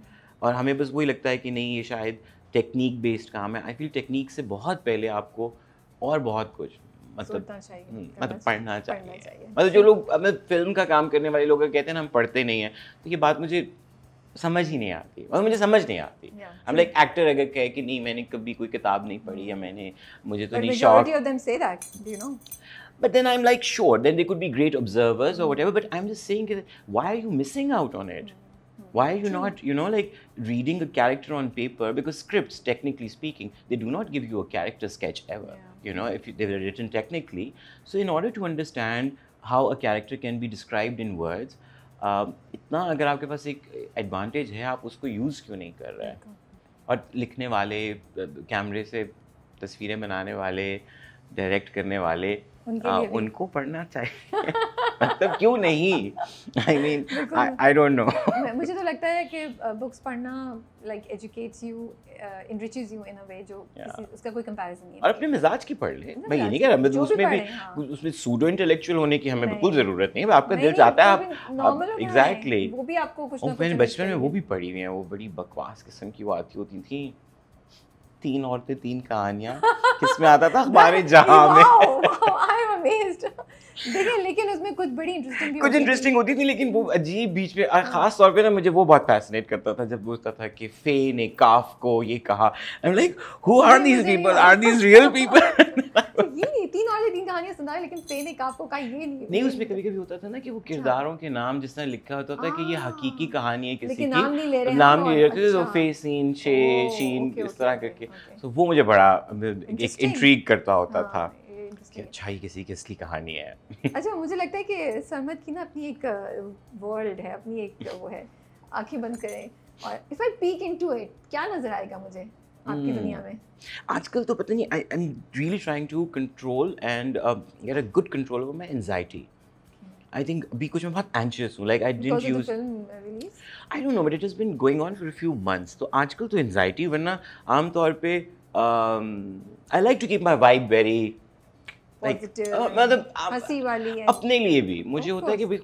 और हमें बस वही लगता है कि नहीं ये शायद टेक्निक बेस्ड काम है आई फील टेक्निक से बहुत पहले आपको और बहुत कुछ मतलब मतलब पढ़ना चाहिए मतलब जो लोग मतलब फिल्म का काम करने वाले लोग कहते हैं ना हम पढ़ते नहीं हैं तो ये बात मुझे समझ ही नहीं आती मतलब मुझे समझ नहीं आती हम लाइक एक्टर अगर कहे कि नहीं मैंने कभी कोई किताब नहीं पढ़ी या मैंने मुझे तो नहीं शौक But then I'm like, sure, then they could be great observers or whatever, but I'm just saying, why are you missing out on it? Why are you True. not, you know, like reading a character on paper? Because scripts, technically speaking, they do not give you a character sketch ever. Yeah. you know, if they were written technically. So in order to understand how a character can be described in words, uh, इतना अगर आपके पास एक advantage है आप उसको use क्यों नहीं कर रहे हैं और लिखने वाले कैमरे से तस्वीरें बनाने वाले डायरेक्ट करने वाले आ, उनको पढ़ना चाहिए मतलब क्यों नहीं I mean I don't know मुझे तो लगता है कि बुक्स पढ़ना like educates you enriches you in a way जो किसी उसका कोई कंपैरिजन नहीं है और अपने मिजाज की पढ़ ले मैं ये नहीं कह रहा मैं मतलब उसमें भी हाँ। उसमें सूडो इंटेलेक्चुअल होने की हमें बिल्कुल जरूरत नहीं है आपका दिल चाहता है आप एग्जैक्टली वो भी आपको कुछ ना मैंने बचपन में वो भी पढ़ी हुई है वो बड़ी बकवास किस्म की वो आती होती थी तीन औरतें तीन कहानियां (laughs) किसमें आता था हमारे (laughs) जहां में आई एम अमेज्ड लेकिन लेकिन उसमें कुछ बड़ी इंटरेस्टिंग कुछ इंटरेस्टिंग होती थी लेकिन वो हम्म। अजीब बीच में खास तौर पे ना मुझे वो बहुत फैसिनेट करता था जब बोलता था कि फे ने काफ को ये कहा I am like who are these people are these real people तीन और तीन कहानियां लेकिन फे ने काफ को कहा ये नहीं नहीं उसमें कभी-कभी होता था ना कि वो अच्छा। किरदारों के नाम जिस तरह लिखा होता था कि ये हाँ। हकीकी कहानी है किसी की नाम नहीं ले रहे तो अच्छा। फे सीन शे शीन इस तरह करके तो वो मुझे बड़ा एक इंट्रीग करता होता हाँ, था कि अच्छाई किसी की असली कहानी है (laughs) अच्छा मुझे लगता है कि सरमत की ना अपनी एक वर्ल्ड है अपनी एक (laughs) वो है आंखें बंद करें और if I peek into it क्या नजर आएगा मुझे आपकी hmm. दुनिया में आजकल तो पता नहीं I am really trying to control and get a good control over my anxiety I think अभी कुछ मैं बहुत एंशियस हूँ like I didn't use I don't know but it has been going on for a few months तो आजकल तो anxiety वरना आमतौर पे I like to keep my vibe very Oh, मतलब अपने लिए भी मुझे होता है कि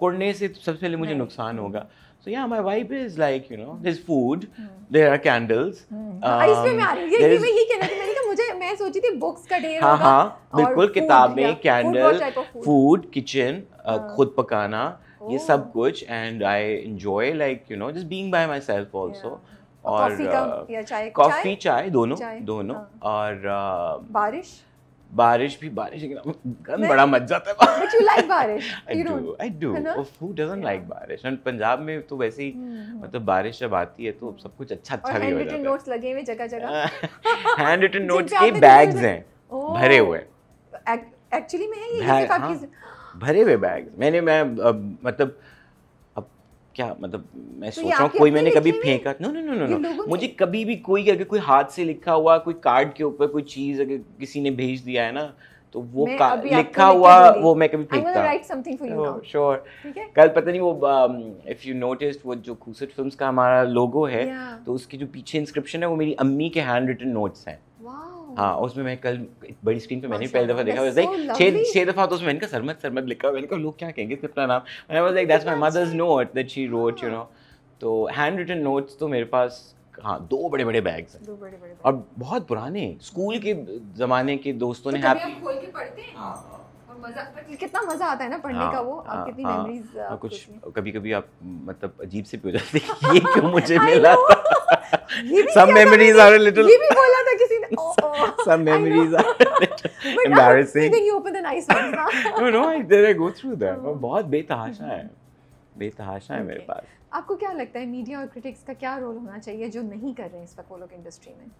से सबसे पहले मुझे नुकसान होगा hmm. So yeah, my wife is like you know, there's food, hmm. there are candles. Hmm. Ah, ah, um, मैं आ रही हूँ ये मैं ये कहना थी मैंने कहा मुझे मैं सोची थी बुक्स का डे हाँ हाँ बिल्कुल किताबें कैंडल फूड किचन खुद पकाना oh. ये सब oh. कुछ and I enjoy like you know just being by myself also और कॉफी uh, चाय दोनों दोनों हाँ। और uh, बारिश बारिश भी बारिश गन बड़ा मच जाता है बट यू लाइक बारिश I do I do of who doesn't like बारिश एंड पंजाब में तो वैसे ही hmm. मतलब बारिश जब आती है तो सब कुछ अच्छा अच्छा भी हो जाता है हैंड रिटन नोट्स लगे हुए जगह-जगह हैंड रिटन नोट्स के बैग्स हैं भरे हुए एक्चुअली में है ये हाँ, भरे हुए बैग मैंने मैं मतलब क्या मतलब मैं तो सोच रहा हूँ कोई मैंने कभी फेंका no no no no no मुझे कभी भी कोई अगर कोई हाथ से लिखा हुआ कोई कार्ड के ऊपर कोई चीज़ अगर किसी ने भेज दिया है ना तो वो लिखा हुआ वो मैं कभी फेंकता श्योर oh, कल पता नहीं वो इफ़ यू नोटिस वो जो खूसट फिल्म का हमारा लोगो है तो उसकी जो पीछे इंस्क्रिप्शन है वो मेरी अम्मी के हैंड रिटन नोट्स हैं हाँ उसमें मैं कल बड़ी स्क्रीन पे मैंने अच्छा, पहली दफ़ा देखा वैसे ही छह छह दफ़ा तो उसमें मैंने कहा सरमत सरमत लिखा मैंने कहा लोग क्या कहेंगे इसका अपना नाम मैंने बोला like that's my mother's note that she wrote you know तो हैंड रिटन नोट्स तो मेरे पास हाँ दो बड़े बड़े बैग्स हैं और बहुत पुराने स्कूल के ज़माने के दोस्तों तो ने हैप्पी खोल के पढ़ते हैं हाँ। मजा कितना मजा आता है ना पढ़ने हाँ, का वो हाँ, कितनी हाँ, मेमोरीज हाँ, कुछ कभी कभी आप मतलब अजीब से भी हो जाते हैं ये (laughs) क्यों मुझे मिला सम मेमोरीज आर लिटिल ये भी बोला था किसी ने some memories are embarrassing think you open the nice one no no I did I go through that बहुत बेतहाशा है बेतहाशा है मेरे पास आपको क्या लगता है मीडिया और क्रिटिक्स का क्या रोल होना चाहिए जो नहीं कर रहे हैं इस वक्त वो लोग इंडस्ट्री में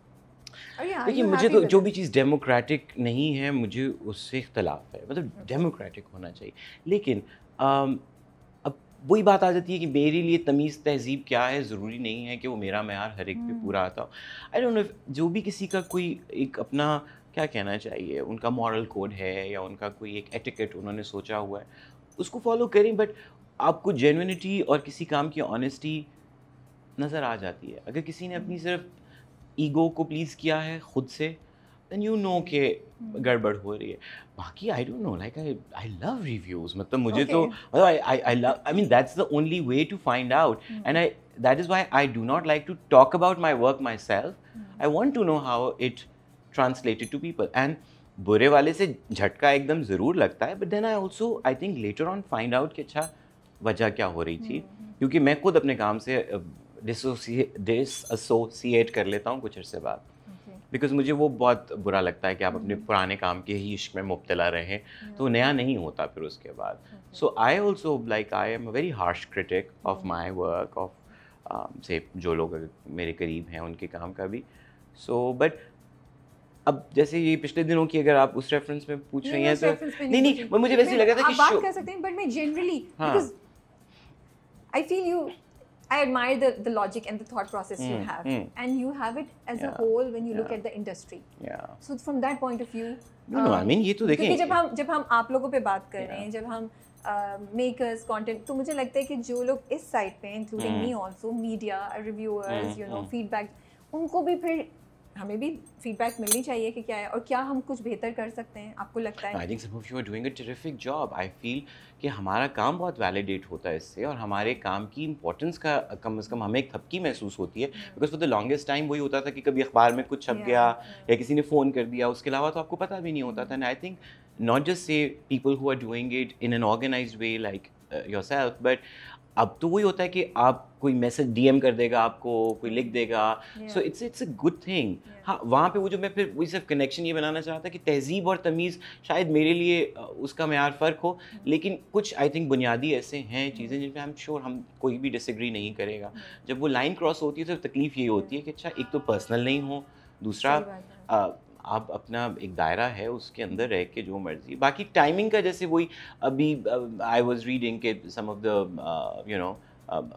Oh, देखिए मुझे तो जो भी चीज़ डेमोक्रेटिक नहीं है मुझे उससे इख्तलाफ है मतलब डेमोक्रेटिक होना चाहिए लेकिन अब वही बात आ जाती है कि मेरे लिए तमीज़ तहजीब क्या है ज़रूरी नहीं है कि वो मेरा मैार हर एक पे हम्म। पूरा आता हो आई डोंट नो जो भी किसी का कोई एक अपना क्या कहना चाहिए उनका मॉरल कोड है या उनका कोई एक एटिकेट उन्होंने सोचा हुआ है उसको फॉलो करें बट आपको जेनविनिटी और किसी काम की ऑनेस्टी नज़र आ जाती है अगर किसी ने अपनी हम्म। सिर्फ ईगो को प्लीज़ किया है खुद से देन यू नो के गड़बड़ हो रही है बाकी I don't know like I I love reviews मतलब मुझे तो I I I love I mean that's the only way to find out and I that is why I do not like to talk about my work myself I want to know how it translated to people and बुरे वाले से झटका एकदम ज़रूर लगता है but then I also I think later on find out कि अच्छा वजह क्या हो रही थी हम्म। क्योंकि मैं खुद अपने काम से डिसोसिएट कर लेता हूँ कुछ अर्से बाद बिकॉज मुझे वो बहुत बुरा लगता है कि आप अपने hmm. पुराने काम के ही इश्क में मुबतला रहें hmm. तो नया नहीं होता फिर उसके बाद so I also like I am a very harsh critic of my work of से जो लोग मेरे करीब हैं उनके काम का भी सो so, बट अब जैसे ये पिछले दिनों की अगर आप उस रेफरेंस में पूछ रही हैं तो नहीं नहीं मुझे वैसे लगा था कि आप बात कर सकते हैं बट मैं generally because I feel you I admire the, the logic and the thought process mm. you have, mm. and you have it as yeah. a whole when you yeah. look at the industry. Yeah. So from that point of view. No, um, no, I um, mean ये तो देखें. क्योंकि जब हम जब हम आप लोगों पे बात कर yeah. रहे हैं, जब हम मेकर्स uh, कंटेंट तो मुझे लगता है कि जो लोग इस साइड पे including me also media reviewers you know feedback उनको भी फिर हमें भी फीडबैक मिलनी चाहिए कि क्या है और क्या हम कुछ बेहतर कर सकते हैं आपको लगता है I think some of you are doing a terrific job I feel कि हमारा काम बहुत वैलिडेट होता है इससे और हमारे काम की इंपॉर्टेंस का कम से कम हमें एक थपकी महसूस होती है because for the longest time वही होता था कि कभी अखबार में कुछ छप गया या किसी ने फ़ोन कर दिया उसके अलावा तो आपको पता भी नहीं होता था and I think not just say people who are doing it in an organized way like yourself but अब तो वही होता है कि आप कोई मैसेज डीएम कर देगा आपको कोई लिख देगा so it's it's a good thing हाँ वहाँ पे वो जो मैं फिर वही सिर्फ कनेक्शन ये बनाना चाह रहा था कि तहजीब और तमीज़ शायद मेरे लिए उसका मैार फ़र्क हो mm-hmm. लेकिन कुछ आई थिंक बुनियादी ऐसे हैं चीज़ें जिन पर आई एम श्योर हम कोई भी डिसग्री नहीं करेगा mm-hmm. जब वो लाइन क्रॉस होती है तो तकलीफ़ ये होती है कि अच्छा एक तो पर्सनल नहीं हो दूसरा आप अपना एक दायरा है उसके अंदर रह के जो मर्जी बाकी टाइमिंग का जैसे वही अभी आई वॉज रीडिंग के some of the you know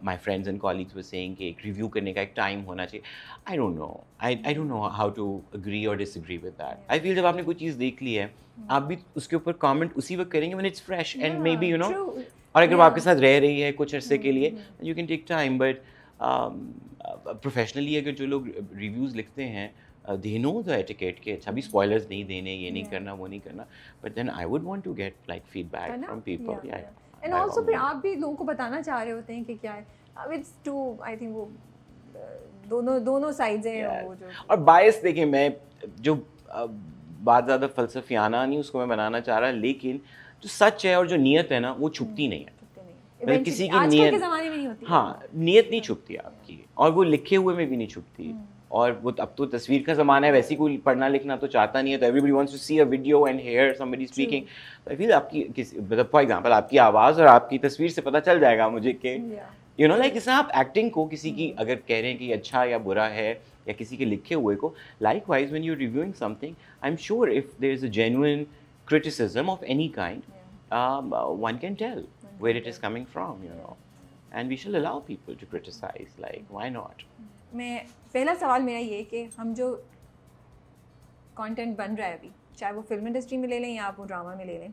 my friends and colleagues were saying कि एक रिव्यू करने का एक टाइम होना चाहिए I don't know I I don't know how to agree और disagree with that I feel जब आपने कोई चीज़ देख ली है yeah. हम्म। आप भी उसके ऊपर कॉमेंट उसी वक्त करेंगे when it's fresh and maybe you know और अगर yeah. वो आपके साथ रह रही है कुछ अरसे yeah. के लिए you can take time but professionally अगर जो लोग रिव्यूज़ लिखते हैं दे नो द एटिकेट के अच्छा अभी स्पॉयलर्स नहीं देने ये नहीं करना वो नहीं करना but then I would want to get like feedback from people yeah, yeah. and फिर आप भी लोगों को बताना चाह रहे होते हैं कि क्या है it's two I think वो uh, दोनों दोनों साइड्स हैं वो जो और बायस देखिए मैं जो uh, बात ज़्यादा फलसफियाना नहीं उसको मैं बनाना चाह रहा लेकिन जो सच है और जो नीयत है ना वो छुपती हम्म, नहीं है मतलब किसी की नीयत हाँ नीयत नहीं हाँ। छुपती आपकी और वो लिखे हुए में भी नहीं छुपती हम्म। और वो अब तो तस्वीर का ज़माना है वैसे कोई पढ़ना लिखना तो चाहता नहीं है तो everybody wants to see a video and hear somebody speaking I feel आपकी मतलब फॉर एग्जांपल आपकी आवाज़ और आपकी तस्वीर से पता चल जाएगा मुझे कि यू नो लाइक जैसे आप एक्टिंग को किसी की अगर कह रहे हैं कि अच्छा या बुरा है या किसी के लिखे हुए को likewise when you reviewing something I am sure if there is a genuine criticism of any kind one can tell where it is coming from you know and we shall allow people to criticize like why not मैं पहला सवाल मेरा ये कि हम जो content बन रहा है अभी चाहे वो फिल्म इंडस्ट्री में ले लें या आप वो ड्रामा में ले लें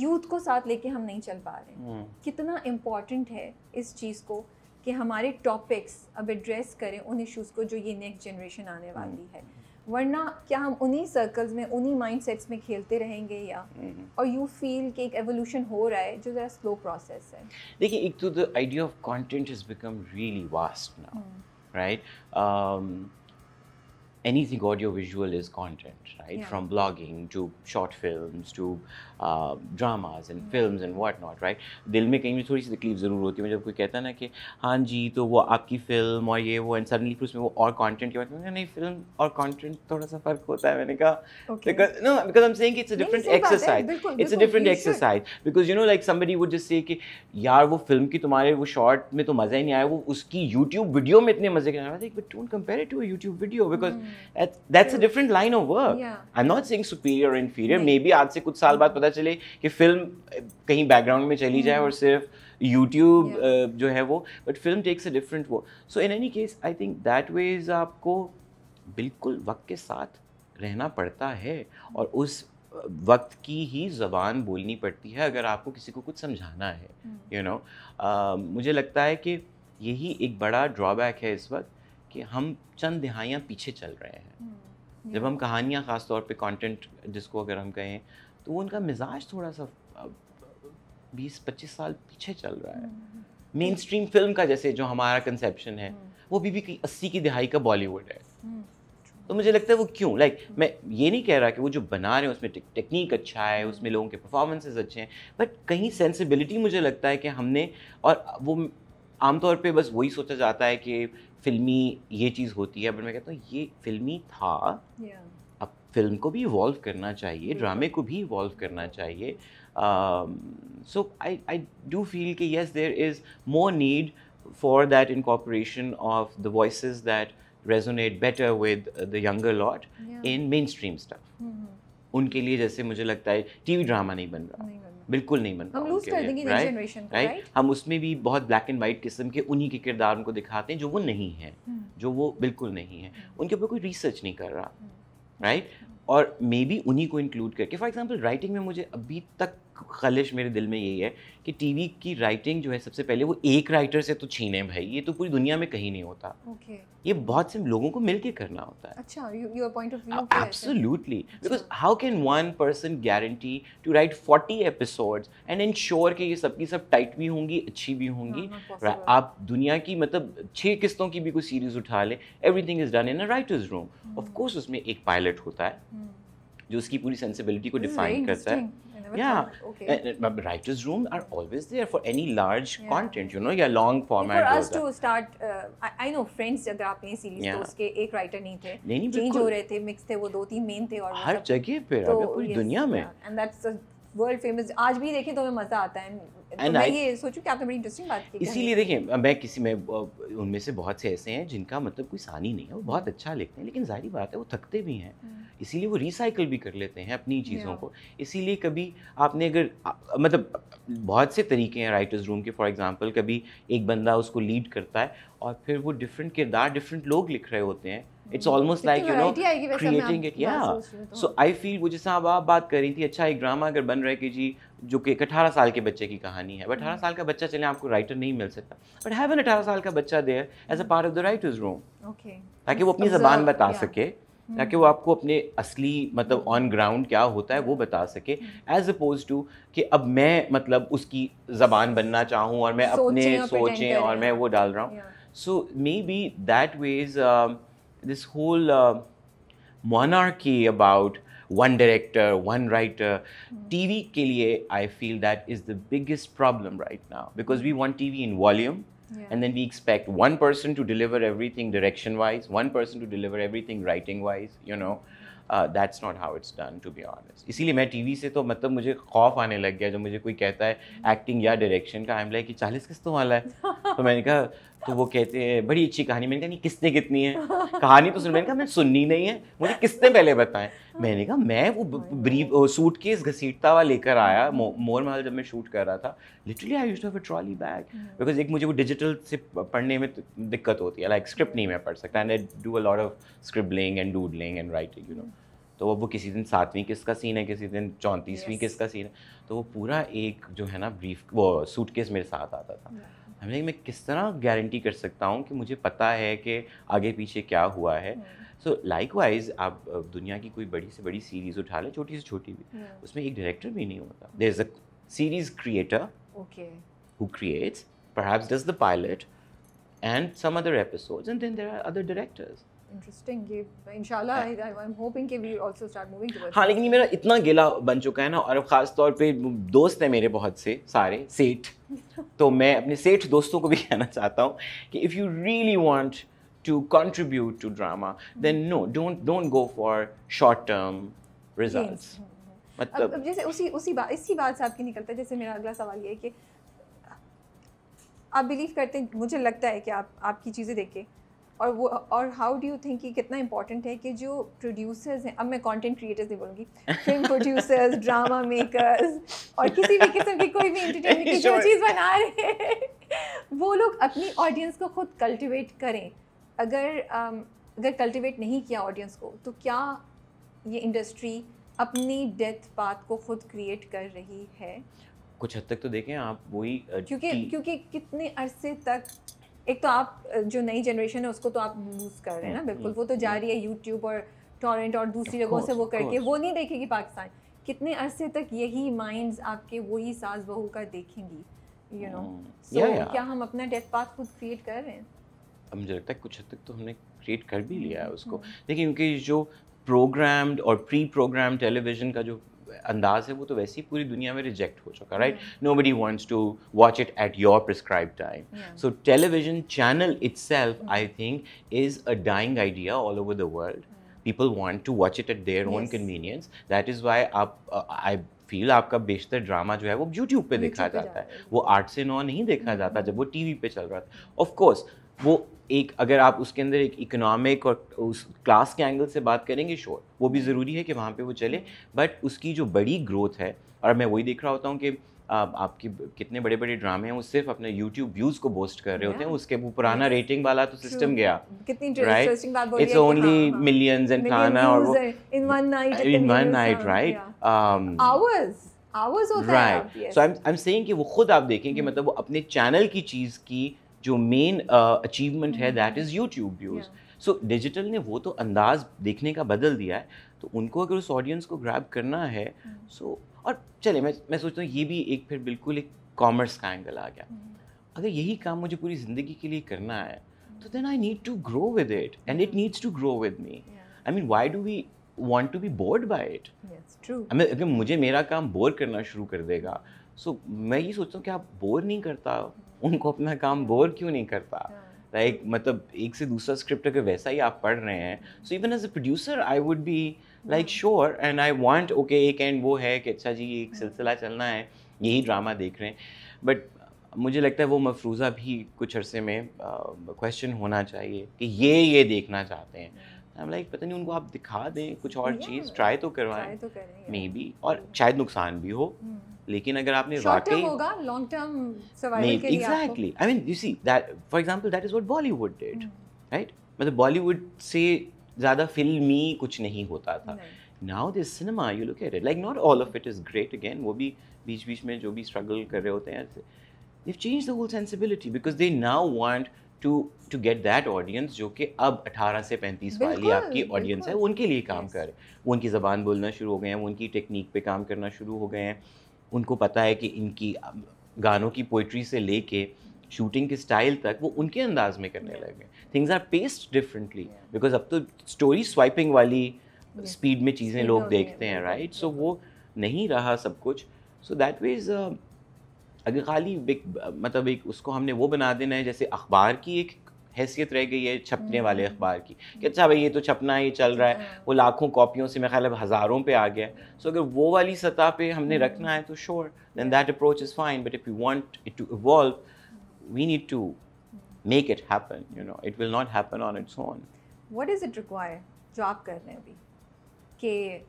यूथ को साथ लेके हम नहीं चल पा रहे hmm. कितना इम्पोर्टेंट है इस चीज़ को कि हमारे टॉपिक्स अब एड्रेस करें उन इश्यूज़ को जो ये नेक्स्ट जनरेशन आने वाली hmm. है वरना क्या हम उन्हीं सर्कल्स में उन्हीं सेट्स में खेलते रहेंगे या हम्म, हम्म। और यू फील कि एक एवोल्यूशन हो रहा है जो ज़रा स्लो प्रोसेस है देखिए एक तो the idea of content has become really vast now right anything audiovisual is content, right? Yeah. From blogging to short films to uh, dramas and mm. films and whatnot, right? दिल में कहीं भी थोड़ी सी तकलीफ ज़रूर होती है जब कोई कहता है ना कि हाँ जी तो वो आपकी फिल्म और ये वो एंड सडनली फिर उसमें वो और कॉन्टेंट के बारे नहीं फिल्म और कॉन्टेंट थोड़ा सा फर्क होता है मैंने कहा no because I am saying it's a different exercise it's a different exercise because you know like somebody would just say कि यार वो फिल्म की तुम्हारे वो शॉर्ट में तो मज़ा ही नहीं आया वो उसकी यूट्यूब वीडियो में इतने मज़े के but don't compare it to YouTube video because that's a different line of work I am not saying superior और मे बी आज से कुछ साल बाद पता चले कि फिल्म कहीं बैकग्राउंड में चली जाए और hmm. सिर्फ यूट्यूब जो है वो but film takes a different वो so in any case I think that is आपको बिल्कुल वक्त के साथ रहना पड़ता है और उस वक्त की ही ज़बान बोलनी पड़ती है अगर आपको किसी को कुछ समझाना है you hmm. Know you know? uh, मुझे लगता है कि यही एक बड़ा ड्रॉबैक है इस वक्त कि हम चंद दिहाइयाँ पीछे चल रहे हैं हम्म, जब हम कहानियाँ ख़ास तौर पे कंटेंट जिसको अगर हम कहें तो वो उनका मिजाज थोड़ा सा बीस पच्चीस साल पीछे चल रहा है मेन स्ट्रीम फिल्म का जैसे जो हमारा कंसेप्शन है हम्म। वो भी भी अस्सी की दिहाई का बॉलीवुड है हम्म, तो मुझे लगता है वो क्यों लाइक like, मैं ये नहीं कह रहा कि वो जो बना रहे हैं उसमें टेक्निक अच्छा है उसमें लोगों के परफॉर्मेंसेज अच्छे हैं बट कहीं सेंसिबिलिटी मुझे लगता है कि हमने और वो आमतौर पे बस वही सोचा जाता है कि फिल्मी ये चीज़ होती है बट मैं कहता हूँ ये फिल्मी था yeah. अब फिल्म को भी इवॉल्व करना चाहिए ड्रामे को भी इवॉल्व करना चाहिए so I I do feel कि yes there is more need for that incorporation of the voice that resonate better with the younger lot in mainstream stuff. Mm-hmm. उनके लिए जैसे मुझे लगता है टीवी ड्रामा नहीं बन रहा बिल्कुल नहीं बन हम लूज कर देंगे नेक्स्ट जनरेशन को राइट हम उसमें भी बहुत ब्लैक एंड वाइट किस्म के उन्हीं के किरदार उनको दिखाते हैं जो वो नहीं है हम्म। जो वो बिल्कुल नहीं है हम्म। उनके ऊपर कोई रिसर्च नहीं कर रहा राइट हम्म। और मे बी उन्हीं को इंक्लूड करके फॉर एग्जाम्पल राइटिंग में मुझे अभी तक खलिश मेरे दिल में यही है कि टीवी की राइटिंग जो है सबसे पहले वो एक राइटर से तो छीने भाई ये तो पूरी दुनिया में कहीं नहीं होता okay. ये बहुत से लोगों को मिलके करना होता है अच्छा your point of view absolutely because how can one person guarantee to write 40 episodes and ensure कि ये सबकी सब टाइट भी होंगी अच्छी भी होंगी no, हाँ, हाँ, आप दुनिया की मतलब छह किस्तों की भी कोई सीरीज उठा लें everything is done in a writers room of course उसमें एक पायलट होता है hmm. जो उसकी पूरी सेंसिबिलिटी को डिफाइन hmm, करता है never yeah. thought. Okay. Uh, writers' room are always there for any large yeah. content, you know, yeah, long format. For us to are. start, uh, I, I know Friends if अगर आपने series yeah. तो उसके एक writer नहीं थे. नहीं नहीं Change हो रहे थे, mix थे वो दो तीन main थे और हर जगह पे तो, पूरी yes, दुनिया में. And that's a world famous. आज भी देखें तो हमें मजा आता है. तो इसीलिए देखिए मैं किसी में उनमें से बहुत से ऐसे हैं जिनका मतलब कोई सानी नहीं है वो बहुत अच्छा लिखते हैं लेकिन जाहिर बात है वो थकते भी हैं हम्म। इसीलिए वो रिसाइकिल भी कर लेते हैं अपनी चीज़ों को इसीलिए कभी आपने अगर मतलब बहुत से तरीके हैं राइटर्स रूम के फॉर एग्जांपल कभी एक बंदा उसको लीड करता है और फिर वो डिफरेंट किरदार डिफरेंट लोग लिख रहे होते हैं it's almost like you know creating it या सो आई फील वो जैसा आप बात कर रही थी अच्छा एक ड्रामा अगर बन रहा है कि जी जो कि एक अठारह साल के बच्चे की कहानी है बट अठारह हम्म। साल का बच्चा चले आपको राइटर नहीं मिल सकता बट हैव एन अठारह साल का बच्चा there as a part of the writers room ताकि वो अपनी जबान बता सके हम्म। ताकि वो आपको अपने असली मतलब ऑन हम्म। ग्राउंड क्या होता है वो बता सके एज अपोज टू कि अब मैं मतलब उसकी जबान बनना चाहूँ और मैं अपने सोचें और मैं वो डाल रहा हूँ so maybe that ways this whole monarchy about one director one writer T V के लिए I feel that is the biggest problem right now because we want T V in volume and then we expect one person to deliver everything direction wise one person to deliver everything writing wise you know that's not how it's done to be honest इसीलिए मैं T V से तो मतलब मुझे खौफ आने लग गया जब मुझे कोई कहता है एक्टिंग mm-hmm. या डायरेक्शन का आई एम लाइक कि चालीस किस्तों वाला है (laughs) तो मैंने कहा तो वो कहते हैं बड़ी अच्छी कहानी मैंने कहा नहीं किस्तें कितनी है कहानी तो सुन मैंने कहा मैं सुननी नहीं है मुझे किस्तें पहले बताएं मैंने कहा मैं वो हाँ। ब्रीफ सूट केस घसीटता हुआ लेकर आया मोर महल जब मैं शूट कर रहा था literally I use to have a trolley bag because एक मुझे वो डिजिटल से पढ़ने में दिक्कत होती है लाइक स्क्रिप्ट नहीं मैं पढ़ सकता and I do a lot of scribbling and doodling and writing you know तो वो किसी दिन सातवीं किसका सीन है किसी दिन चौंतीसवीं yes. किसका सीन है तो वो पूरा एक जो है ना ब्रीफ वो सूट केस मेरे साथ आता था yeah. हमने मैं किस तरह गारंटी कर सकता हूँ कि मुझे पता है कि आगे पीछे क्या हुआ है सो लाइक वाइज आप दुनिया की कोई बड़ी से बड़ी सीरीज़ उठा लें छोटी से छोटी भी yeah. Hmm. उसमें एक डायरेक्टर भी नहीं होता there is a series creator who creates perhaps does the pilot and some other episodes and then there are other directors interesting ये इंशाल्लाह आई आई एम होपिंग कि we also start moving towards हां लेकिन ये मेरा इतना गिला बन चुका है ना और अब खास तौर पे दोस्त हैं मेरे बहुत से सारे सेठ तो मैं अपने सेठ दोस्तों को भी कहना चाहता हूँ कि if you really want to contribute to drama then no don't don't go for short term result मतलब अब जैसे उसी उसी बात इसी बात से आपकी निकलता है जैसे मेरा अगला सवाल ये है कि आप बिलीव करते हैं मुझे लगता है कि आप आपकी चीज़ें देख के और वो और हाउ डू यू थिंक कि कितना इंपॉर्टेंट है कि जो प्रोड्यूसर्स हैं अब मैं कंटेंट क्रिएटर्स नहीं बोलूँगी फिल्म प्रोड्यूसर्स ड्रामा मेकर्स और किसी भी किस्म की कोई भी एंटरटेनमेंट की जो चीज़ बना रहे हैं वो लोग अपनी ऑडियंस को खुद कल्टिवेट करें अगर um, अगर कल्टिवेट नहीं किया ऑडियंस को तो क्या ये इंडस्ट्री अपनी डेथ पाथ को खुद क्रिएट कर रही है कुछ हद तक तो देखें आप वही क्योंकि क्योंकि कितने अरसे तक एक तो आप जो नई जनरेशन है उसको तो आप लूज कर रहे हैं ना हम्म, बिल्कुल हम्म, वो तो जा हम्म। रही है यूट्यूब और टॉरेंट और दूसरी जगहों से वो करके वो नहीं देखेगी पाकिस्तान कितने अरसे तक यही माइंड आपके वही सास बहू का देखेंगी यू नो क्या हम अपना डेथ पाथ खुद क्रिएट कर रहे हैं अब मुझे लगता है कुछ हद तक तो हमने क्रिएट कर भी लिया है उसको लेकिन क्योंकि जो प्रोग्राम्ड और प्री प्रोग्राम टेलीविज़न का जो अंदाज है वो तो वैसे ही पूरी दुनिया में रिजेक्ट हो चुका right nobody wants to watch it at your prescribe time so television channel itself I think is a dying idea all over the world people want to watch it at their own convenience that is why आप I feel आपका बेशतर drama जो है वो YouTube पे देखा जाता है वो आठ से नौ नहीं देखा hmm. जाता जब वो टीवी पे चल रहा था ऑफ कोर्स वो एक अगर आप उसके अंदर एक इकोनॉमिक और उस क्लास के एंगल से बात करेंगे श्योर वो भी ज़रूरी है कि वहाँ पे वो चले बट उसकी जो बड़ी ग्रोथ है और मैं वही देख रहा होता हूँ कि आप, आपके कितने बड़े बड़े ड्रामे हैं वो सिर्फ अपने यूट्यूब व्यूज़ को बोस्ट कर रहे होते हैं उसके वो पुराना रेटिंग वाला तो सिस्टम गया कितनी इट्स ओनली मिलियंस एंड खाना और in one night in right so I am saying कि वो खुद आप देखें कि मतलब वो अपने चैनल की चीज़ की जो मेन अचीवमेंट uh, है that is YouTube views so digital ने वो तो अंदाज देखने का बदल दिया है तो उनको अगर उस ऑडियंस को ग्रैब करना है सो hmm. so, और चले मैं मैं सोचता हूँ ये भी एक फिर बिल्कुल एक कॉमर्स का एंगल आ गया hmm. अगर यही काम मुझे पूरी ज़िंदगी के लिए करना है hmm. तो then I need to grow with it and it needs to grow with me I mean why do we want to be bored by it अगर मुझे मेरा काम बोर करना शुरू कर देगा सो so, मैं ये सोचता हूँ कि आप बोर नहीं करता उनको अपना काम बोर क्यों नहीं करता लाइक हाँ। मतलब एक से दूसरा स्क्रिप्ट अगर वैसा ही आप पढ़ रहे हैं so even as a producer I would be like sure and I want okay एक एंड वो है कि अच्छा जी एक सिलसिला चलना है यही ड्रामा देख रहे हैं बट मुझे लगता है वो मफरूज़ा भी कुछ अरसे में क्वेश्चन uh, होना चाहिए कि ये ये देखना चाहते हैं आई हाँ। लाइक पता नहीं उनको आप दिखा दें कुछ और चीज़ ट्राई तो करवाएं मे तो बी और शायद नुकसान भी हो hmm. लेकिन अगर आपने वाकई होगा लॉन्ग टर्म सर्वाइवल के लिए exactly I mean you see that for example that is what Bollywood did right मतलब बॉलीवुड से ज़्यादा फिल्मी कुछ नहीं होता था now this cinema you look at it like not all of it is great again वो भी बीच बीच में जो भी स्ट्रगल कर रहे होते हैं they've change the whole sensibility because they now want to to get that audience जो कि अब 18 से 35 वाली आपकी ऑडियंस है उनके लिए काम yes. कर रहे हैं वो उनकी ज़बान बोलना शुरू हो गए हैं वो उनकी टेक्निक पे काम करना शुरू हो गए हैं उनको पता है कि इनकी गानों की पोइट्री से लेके शूटिंग के स्टाइल तक वो उनके अंदाज में करने लगे things are paced differently because अब तो स्टोरी स्वाइपिंग वाली स्पीड में चीज़ें लोग देखते हैं राइट सो वो नहीं रहा सब कुछ सो दैट वीज़ अगर खाली एक मतलब एक उसको हमने वो बना देना है जैसे अखबार की एक हैसियत रह गई है छपने वाले हम्म। अखबार की कि अच्छा भाई ये तो छपना ही चल रहा है हाँ। वो लाखों कॉपियों से मेरा ख्याल अब हज़ारों पे आ गया सो so, अगर वो वाली सतह पे हमने हम्म। रखना है तो sure then that approach is fine but if you want it to evolve we need to make it happen you know it will not happen on its own what is it require जो आप कर रहे हैं अभी कि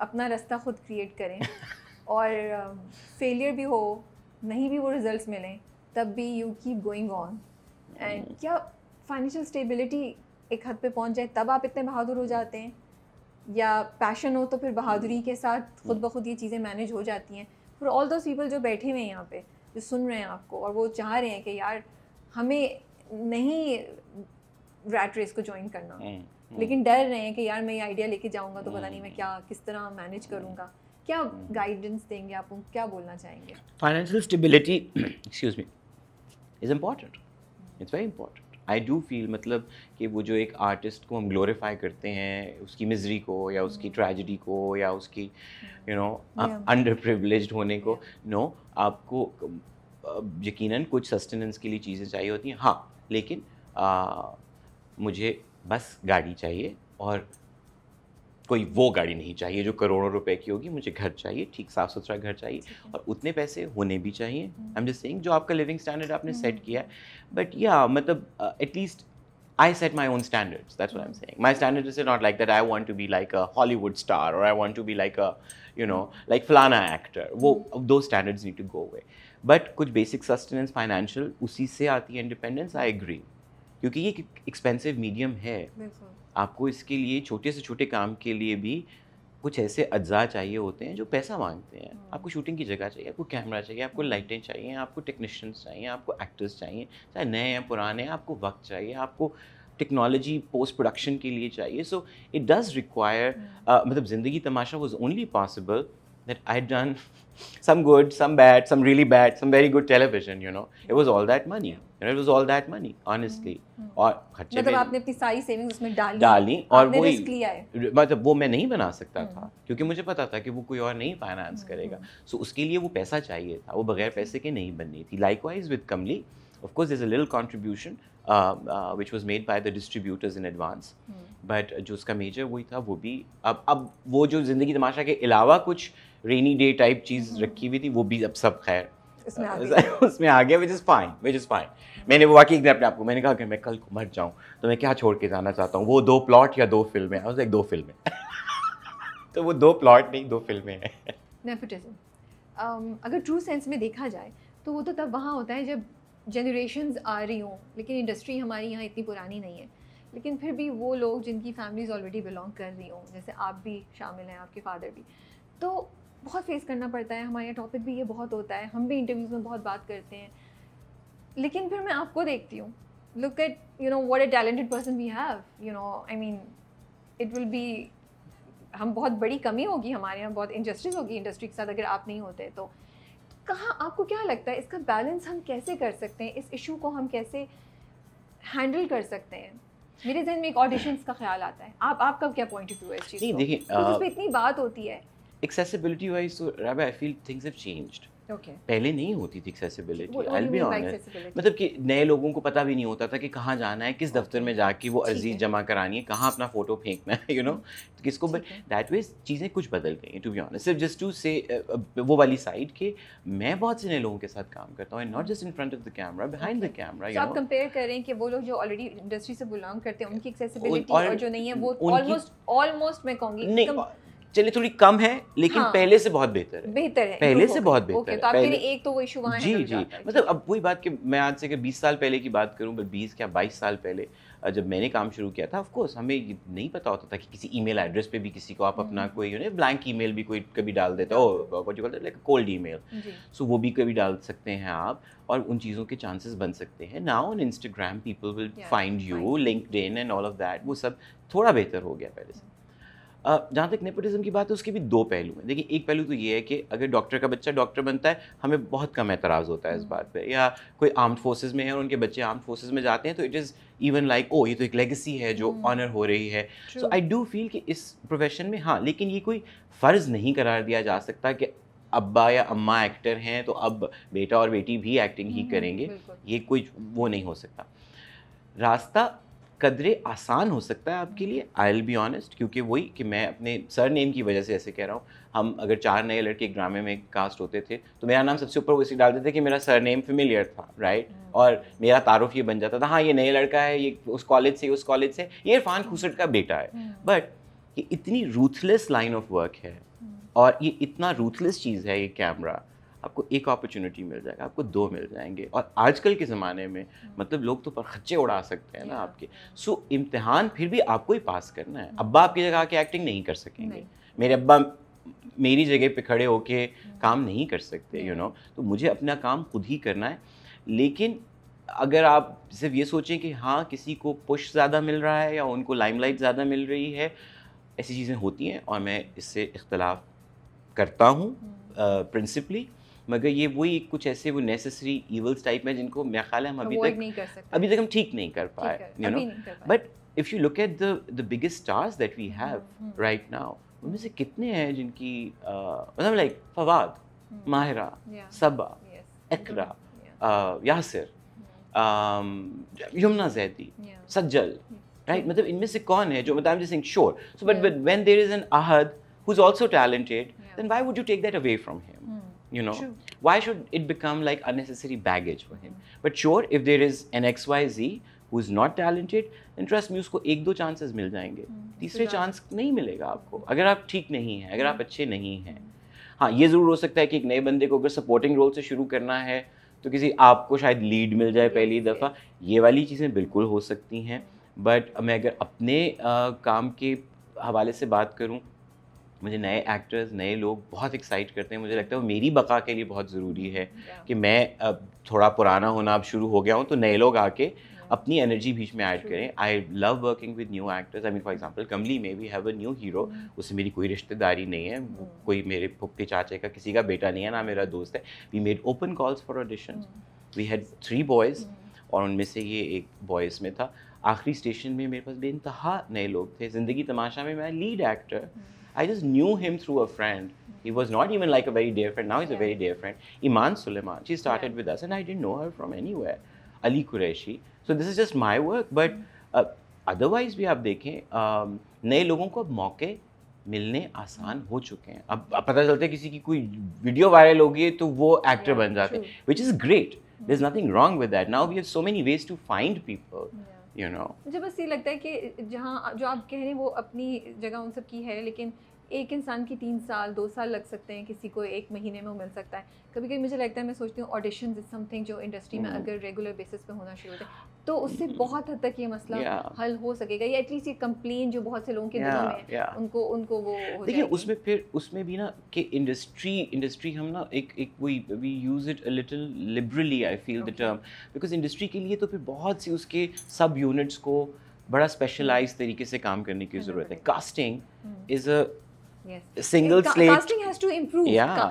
अपना रास्ता खुद क्रिएट करें (laughs) और फेलियर um, भी हो नहीं भी वो रिजल्ट्स मिलें तब भी you keep going on and क्या फाइनेंशियल स्टेबिलिटी एक हद पे पहुंच जाए तब आप इतने बहादुर हो जाते हैं या पैशन हो तो फिर बहादुरी के साथ hmm. खुद ब खुद ये चीज़ें मैनेज हो जाती हैं फिर ऑल दोज पीपल जो बैठे हुए हैं यहाँ पे जो सुन रहे हैं आपको और वो चाह रहे हैं कि यार हमें नहीं रैट रेस को ज्वाइन करना hmm. Hmm. लेकिन डर रहे हैं कि यार मैं ये आइडिया लेके जाऊँगा तो पता नहीं मैं क्या किस तरह मैनेज करूँगा क्या गाइडेंस देंगे आप क्या बोलना चाहेंगे financial stability excuse me is important it's very important I do feel मतलब कि वो जो एक आर्टिस्ट को हम ग्लोरीफाई करते हैं उसकी मिजरी को या उसकी ट्रेजिडी hmm. को या उसकी यू नो अंडर प्रिवलेज होने को नो no, आपको यकीनन कुछ सस्टेनेंस के लिए चीज़ें चाहिए होती हैं हाँ लेकिन आ, मुझे बस गाड़ी चाहिए और कोई वो गाड़ी नहीं चाहिए जो करोड़ों रुपए की होगी मुझे घर चाहिए ठीक साफ सुथरा घर चाहिए और उतने पैसे होने भी चाहिए आई एम जस्ट सेइंग जो आपका लिविंग स्टैंडर्ड आपने सेट हम्म। किया बट या मतलब at least I set my own standard that's I am saying my standard is not like that I want to be like a Hollywood star और I want to be like a you know like फलाना actor वो दो standards need to go away but कुछ basic sustenance financial उसी से आती है independence I agree क्योंकि ये एक एक्सपेंसिव मीडियम है आपको इसके लिए छोटे से छोटे काम के लिए भी कुछ ऐसे अज्जा चाहिए होते हैं जो पैसा मांगते हैं आपको शूटिंग की जगह चाहिए आपको कैमरा चाहिए आपको लाइटें चाहिए आपको टेक्नीशियंस चाहिए आपको एक्टर्स चाहिए चाहे नए हैं पुराने हैं आपको वक्त चाहिए आपको टेक्नोलॉजी पोस्ट प्रोडक्शन के लिए चाहिए सो इट डज़ रिक्वायर मतलब Zindagi Tamasha was only possible that I done some good some bad some really bad some very good television you know it was all that money and it was all that money honestly और खर्चे मतलब आपने अपनी सारी savings उसमें डाली डाली और वो रिस्क लिया है मतलब वो मैं नहीं बना सकता hmm. था क्योंकि मुझे पता था कि वो कोई और नहीं फाइनेंस hmm. करेगा सो hmm. उसके लिए वो पैसा चाहिए था वो बगैर पैसे के नहीं बननी थी likewise with Kamli of course there's a little contribution uh, uh, which was made by the distributors in जो उसका मेजर वही था वो भी अब अब वो जो ज़िंदगी तमाशा के अलावा कुछ रेनी डे टाइप चीज़ रखी हुई थी वो भी अब सब खैर (laughs) उसमें आ गया which is fine which is fine मैंने वो वाकई अपने आपको मैंने कहा कि मैं कल को मर जाऊँ तो मैं क्या छोड़ के जाना चाहता हूँ वो दो प्लॉट या दो फिल्में हैं एक दो फिल्में (laughs) तो वो दो प्लॉट नहीं दो फिल्में हैं नेपोटिज्म um, अगर ट्रू सेंस में देखा जाए तो वो तो तब वहाँ होता है जब जनरेशन आ रही हों लेकिन इंडस्ट्री हमारी यहाँ इतनी पुरानी नहीं है लेकिन फिर भी वो लोग जिनकी फैमिलीज ऑलरेडी बिलोंग कर रही हों जैसे आप भी शामिल हैं आपके फादर भी तो बहुत फेस करना पड़ता है हमारे टॉपिक भी ये बहुत होता है हम भी इंटरव्यूज़ में बहुत बात करते हैं लेकिन फिर मैं आपको देखती हूँ look at you know what a talented person we have you know I mean it will be हम बहुत बड़ी कमी होगी हमारे यहाँ बहुत इंडस्ट्रीज होगी इंडस्ट्री के साथ अगर आप नहीं होते तो कहाँ आपको क्या लगता है इसका बैलेंस हम कैसे कर सकते हैं इस इशू को हम कैसे हैंडल कर सकते हैं मेरे जहन में एक ऑडिशंस का ख्याल आता है आप आपका क्या पॉइंट ऑफ व्यू है इस चीज़ नहीं देखिए तो पर इतनी बात होती है एक्सेसिबिलिटी वाइज तो राबा I feel things have changed Okay. पहले नहीं होती थी एक्सेसिबिलिटी आई बी ऑनेस्ट मतलब कि नए लोगों को पता भी नहीं होता था कि कहाँ जाना है किस दफ्तर में जाके वो अर्जी जमा करानी है कहाँ अपना फोटो फेंकना है यू नो तो किसको दैट वेज चीज़ें कुछ बदल गई टू बी ऑनेस्ट सिर्फ जस्ट टू से वो वाली साइड के मैं बहुत से नए लोगों के साथ काम करता हूँ not just in front of the camera behind the camera आप कंपेयर कर रहे हैं कि वो लोग जो ऑलरेडी इंडस्ट्री से बिलोंग करते हैं उनकी एक्सेसिबिलिटी और जो नहीं है वो ऑलमोस्ट ऑलमोस्ट मैं कहूँगी चलिए थोड़ी कम है लेकिन हाँ। पहले से बहुत बेहतर है बेहतर है पहले से बहुत बेहतर है तो पहले एक तो वो इशू वहाँ जी जी मतलब अब वही बात कि मैं आज से बीस साल पहले की बात करूँ बट बीस क्या बाईस साल पहले जब मैंने काम शुरू किया था ऑफकोर्स हमें नहीं पता होता था कि किसी ईमेल एड्रेस पे भी किसी को आप हम्म। अपना कोई यू ब्लैंक ईमेल भी कोई कभी डाल देता हो लाइक कोल्ड मेल सो वो भी कभी डाल सकते हैं आप और उन चीज़ों के चांसेस बन सकते हैं now on Instagram people will find you link and all of that वो सब थोड़ा बेहतर हो गया पहले से जहाँ तक नेपोटिज्म की बात है उसके भी दो पहलू हैं देखिए एक पहलू तो ये है कि अगर डॉक्टर का बच्चा डॉक्टर बनता है हमें बहुत कम एतराज़ होता है इस हम्म। बात पे या कोई आर्म्ड फोर्सेज में है और उनके बच्चे आर्म्ड फोर्सेज में जाते हैं तो इट इज़ इवन लाइक ओ ये तो एक लेगेसी है जो ऑनर हम्म। हो रही है सो आई डू फील कि इस प्रोफेशन में हाँ लेकिन ये कोई फ़र्ज़ नहीं करार दिया जा सकता कि अब्बा या अम्मा एक्टर हैं तो अब बेटा और बेटी भी एक्टिंग ही हम्म, करेंगे ये कोई वो नहीं हो सकता रास्ता कदरे आसान हो सकता है आपके लिए आई एल बी ऑनेस्ट क्योंकि वही कि मैं अपने सर नेम की वजह से ऐसे कह रहा हूँ हम अगर चार नए लड़के ग्रामे में कास्ट होते थे तो मेरा नाम सबसे ऊपर वो डालते थे कि मेरा सर नेम फेमिलियर था राइट हम्म। और मेरा तारुफ ये बन जाता था हाँ ये नया लड़का है ये उस कॉलेज से उस कॉलेज से ये इरफान हम्म। खूसट का बेटा है बट हम्म। ये इतनी रूथलेस लाइन ऑफ वर्क है और ये इतना रूथलेस चीज़ है ये कैमरा आपको एक अपॉर्चुनिटी मिल जाएगा आपको दो मिल जाएंगे और आजकल के ज़माने में हम्म। मतलब लोग तो पर खच्चे उड़ा सकते हैं ना आपके सो इम्तहान फिर भी आपको ही पास करना है अब्बा आपकी जगह आके एक्टिंग नहीं कर सकेंगे मेरे अब्बा मेरी जगह पे खड़े होके हम्म। काम नहीं कर सकते यू you नो know? तो मुझे अपना काम खुद ही करना है लेकिन अगर आप सिर्फ ये सोचें कि हाँ किसी को पुश ज़्यादा मिल रहा है या उनको लाइमलाइट ज़्यादा मिल रही है ऐसी चीज़ें होती हैं और मैं इससे इख्तलाफ करता हूँ प्रिंसिपली हम्म। uh, मगर ये वही कुछ ऐसे वो नेसेसरी ईवल्स टाइप में जिनको मेरा ख्याल है हम अभी तक अभी तक हम ठीक नहीं कर पाए you know but if you look at the the biggest stars that we have right now उनमें से कितने हैं जिनकी मतलब like Fawad hmm. Mahira Saba Iqra Yasir Yumna Zaidi Sajal right मतलब इनमें से कौन है जो मतलब I am sure so but when there is an Ahad who is also talented then why would you take that away from him you know True. why should it become like unnecessary baggage for him but sure if there is an xyz who is not talented then trust me उसको एक दो chances मिल जाएंगे हम्म, तीसरे chance नहीं मिलेगा आपको अगर आप ठीक नहीं हैं अगर आप हम्म। अच्छे नहीं हैं हाँ ये ज़रूर हो सकता है कि एक नए बंदे को अगर सपोर्टिंग रोल से शुरू करना है तो किसी आपको शायद लीड मिल जाए पहली दफ़ा ये वाली चीज़ें बिल्कुल हो सकती हैं बट मैं अगर अपने आ, काम के हवाले से बात करूँ मुझे नए एक्टर्स नए लोग बहुत एक्साइट करते हैं मुझे लगता है वो मेरी बका के लिए बहुत ज़रूरी है कि मैं अब थोड़ा पुराना होना अब शुरू हो गया हूँ तो नए लोग आके अपनी एनर्जी बीच में ऐड करें I love working with new actors I mean for example Kamli में we have a new hero उससे मेरी कोई रिश्तेदारी नहीं है mm. कोई मेरे पुख्ते चाचे का किसी का बेटा नहीं है ना मेरा दोस्त है we made open calls for audition we had three boys और उनमें से ये एक बॉयज़ में था आखिरी स्टेशन में मेरे पास बेानतहा नए लोग थे ज़िंदगी तमाशा में मैं lead actor I just knew him through a friend. He was not even like a very dear friend. Now he's yeah. a very dear friend. Iman Suleiman. She started yeah. with us, and I didn't know her from anywhere. Ali Qureshi. So this is just my work. But mm. uh, otherwise, we have. देखें um, नए लोगों को मौके मिलने आसान हो चुके हैं अब पता चलता है किसी की कोई वीडियो वायरल गई, तो वो एक्टर बन जाते हैं which is great there's mm. nothing wrong with that. Now we have so many ways to find people. Mm. You know मुझे बस ये लगता है कि जहाँ जो आप कह रहे हैं वो अपनी जगह उन सब की है लेकिन एक इंसान की तीन साल दो साल लग सकते हैं किसी को एक महीने में मिल सकता है कभी कभी मुझे लगता है मैं सोचती हूँ ऑडिशन इज समथिंग जो इंडस्ट्री में हम्म। अगर रेगुलर बेसिस पे होना शुरू होता है तो उससे बहुत हद तक ये मसला yeah. हल हो सकेगा या एटलीस्ट ये कंप्लेन जो बहुत से लोगों के yeah, दिलों में yeah. उनको उनको वो देखिए उसमें फिर उसमें भी ना कि इंडस्ट्री इंडस्ट्री हम ना एक एक वही we use it a little liberally I feel the term because industry के लिए तो फिर बहुत सी उसके सब यूनिट्स को बड़ा स्पेशलाइज हम्म। तरीके से काम करने की ज़रूरत है casting is a single casting has to improve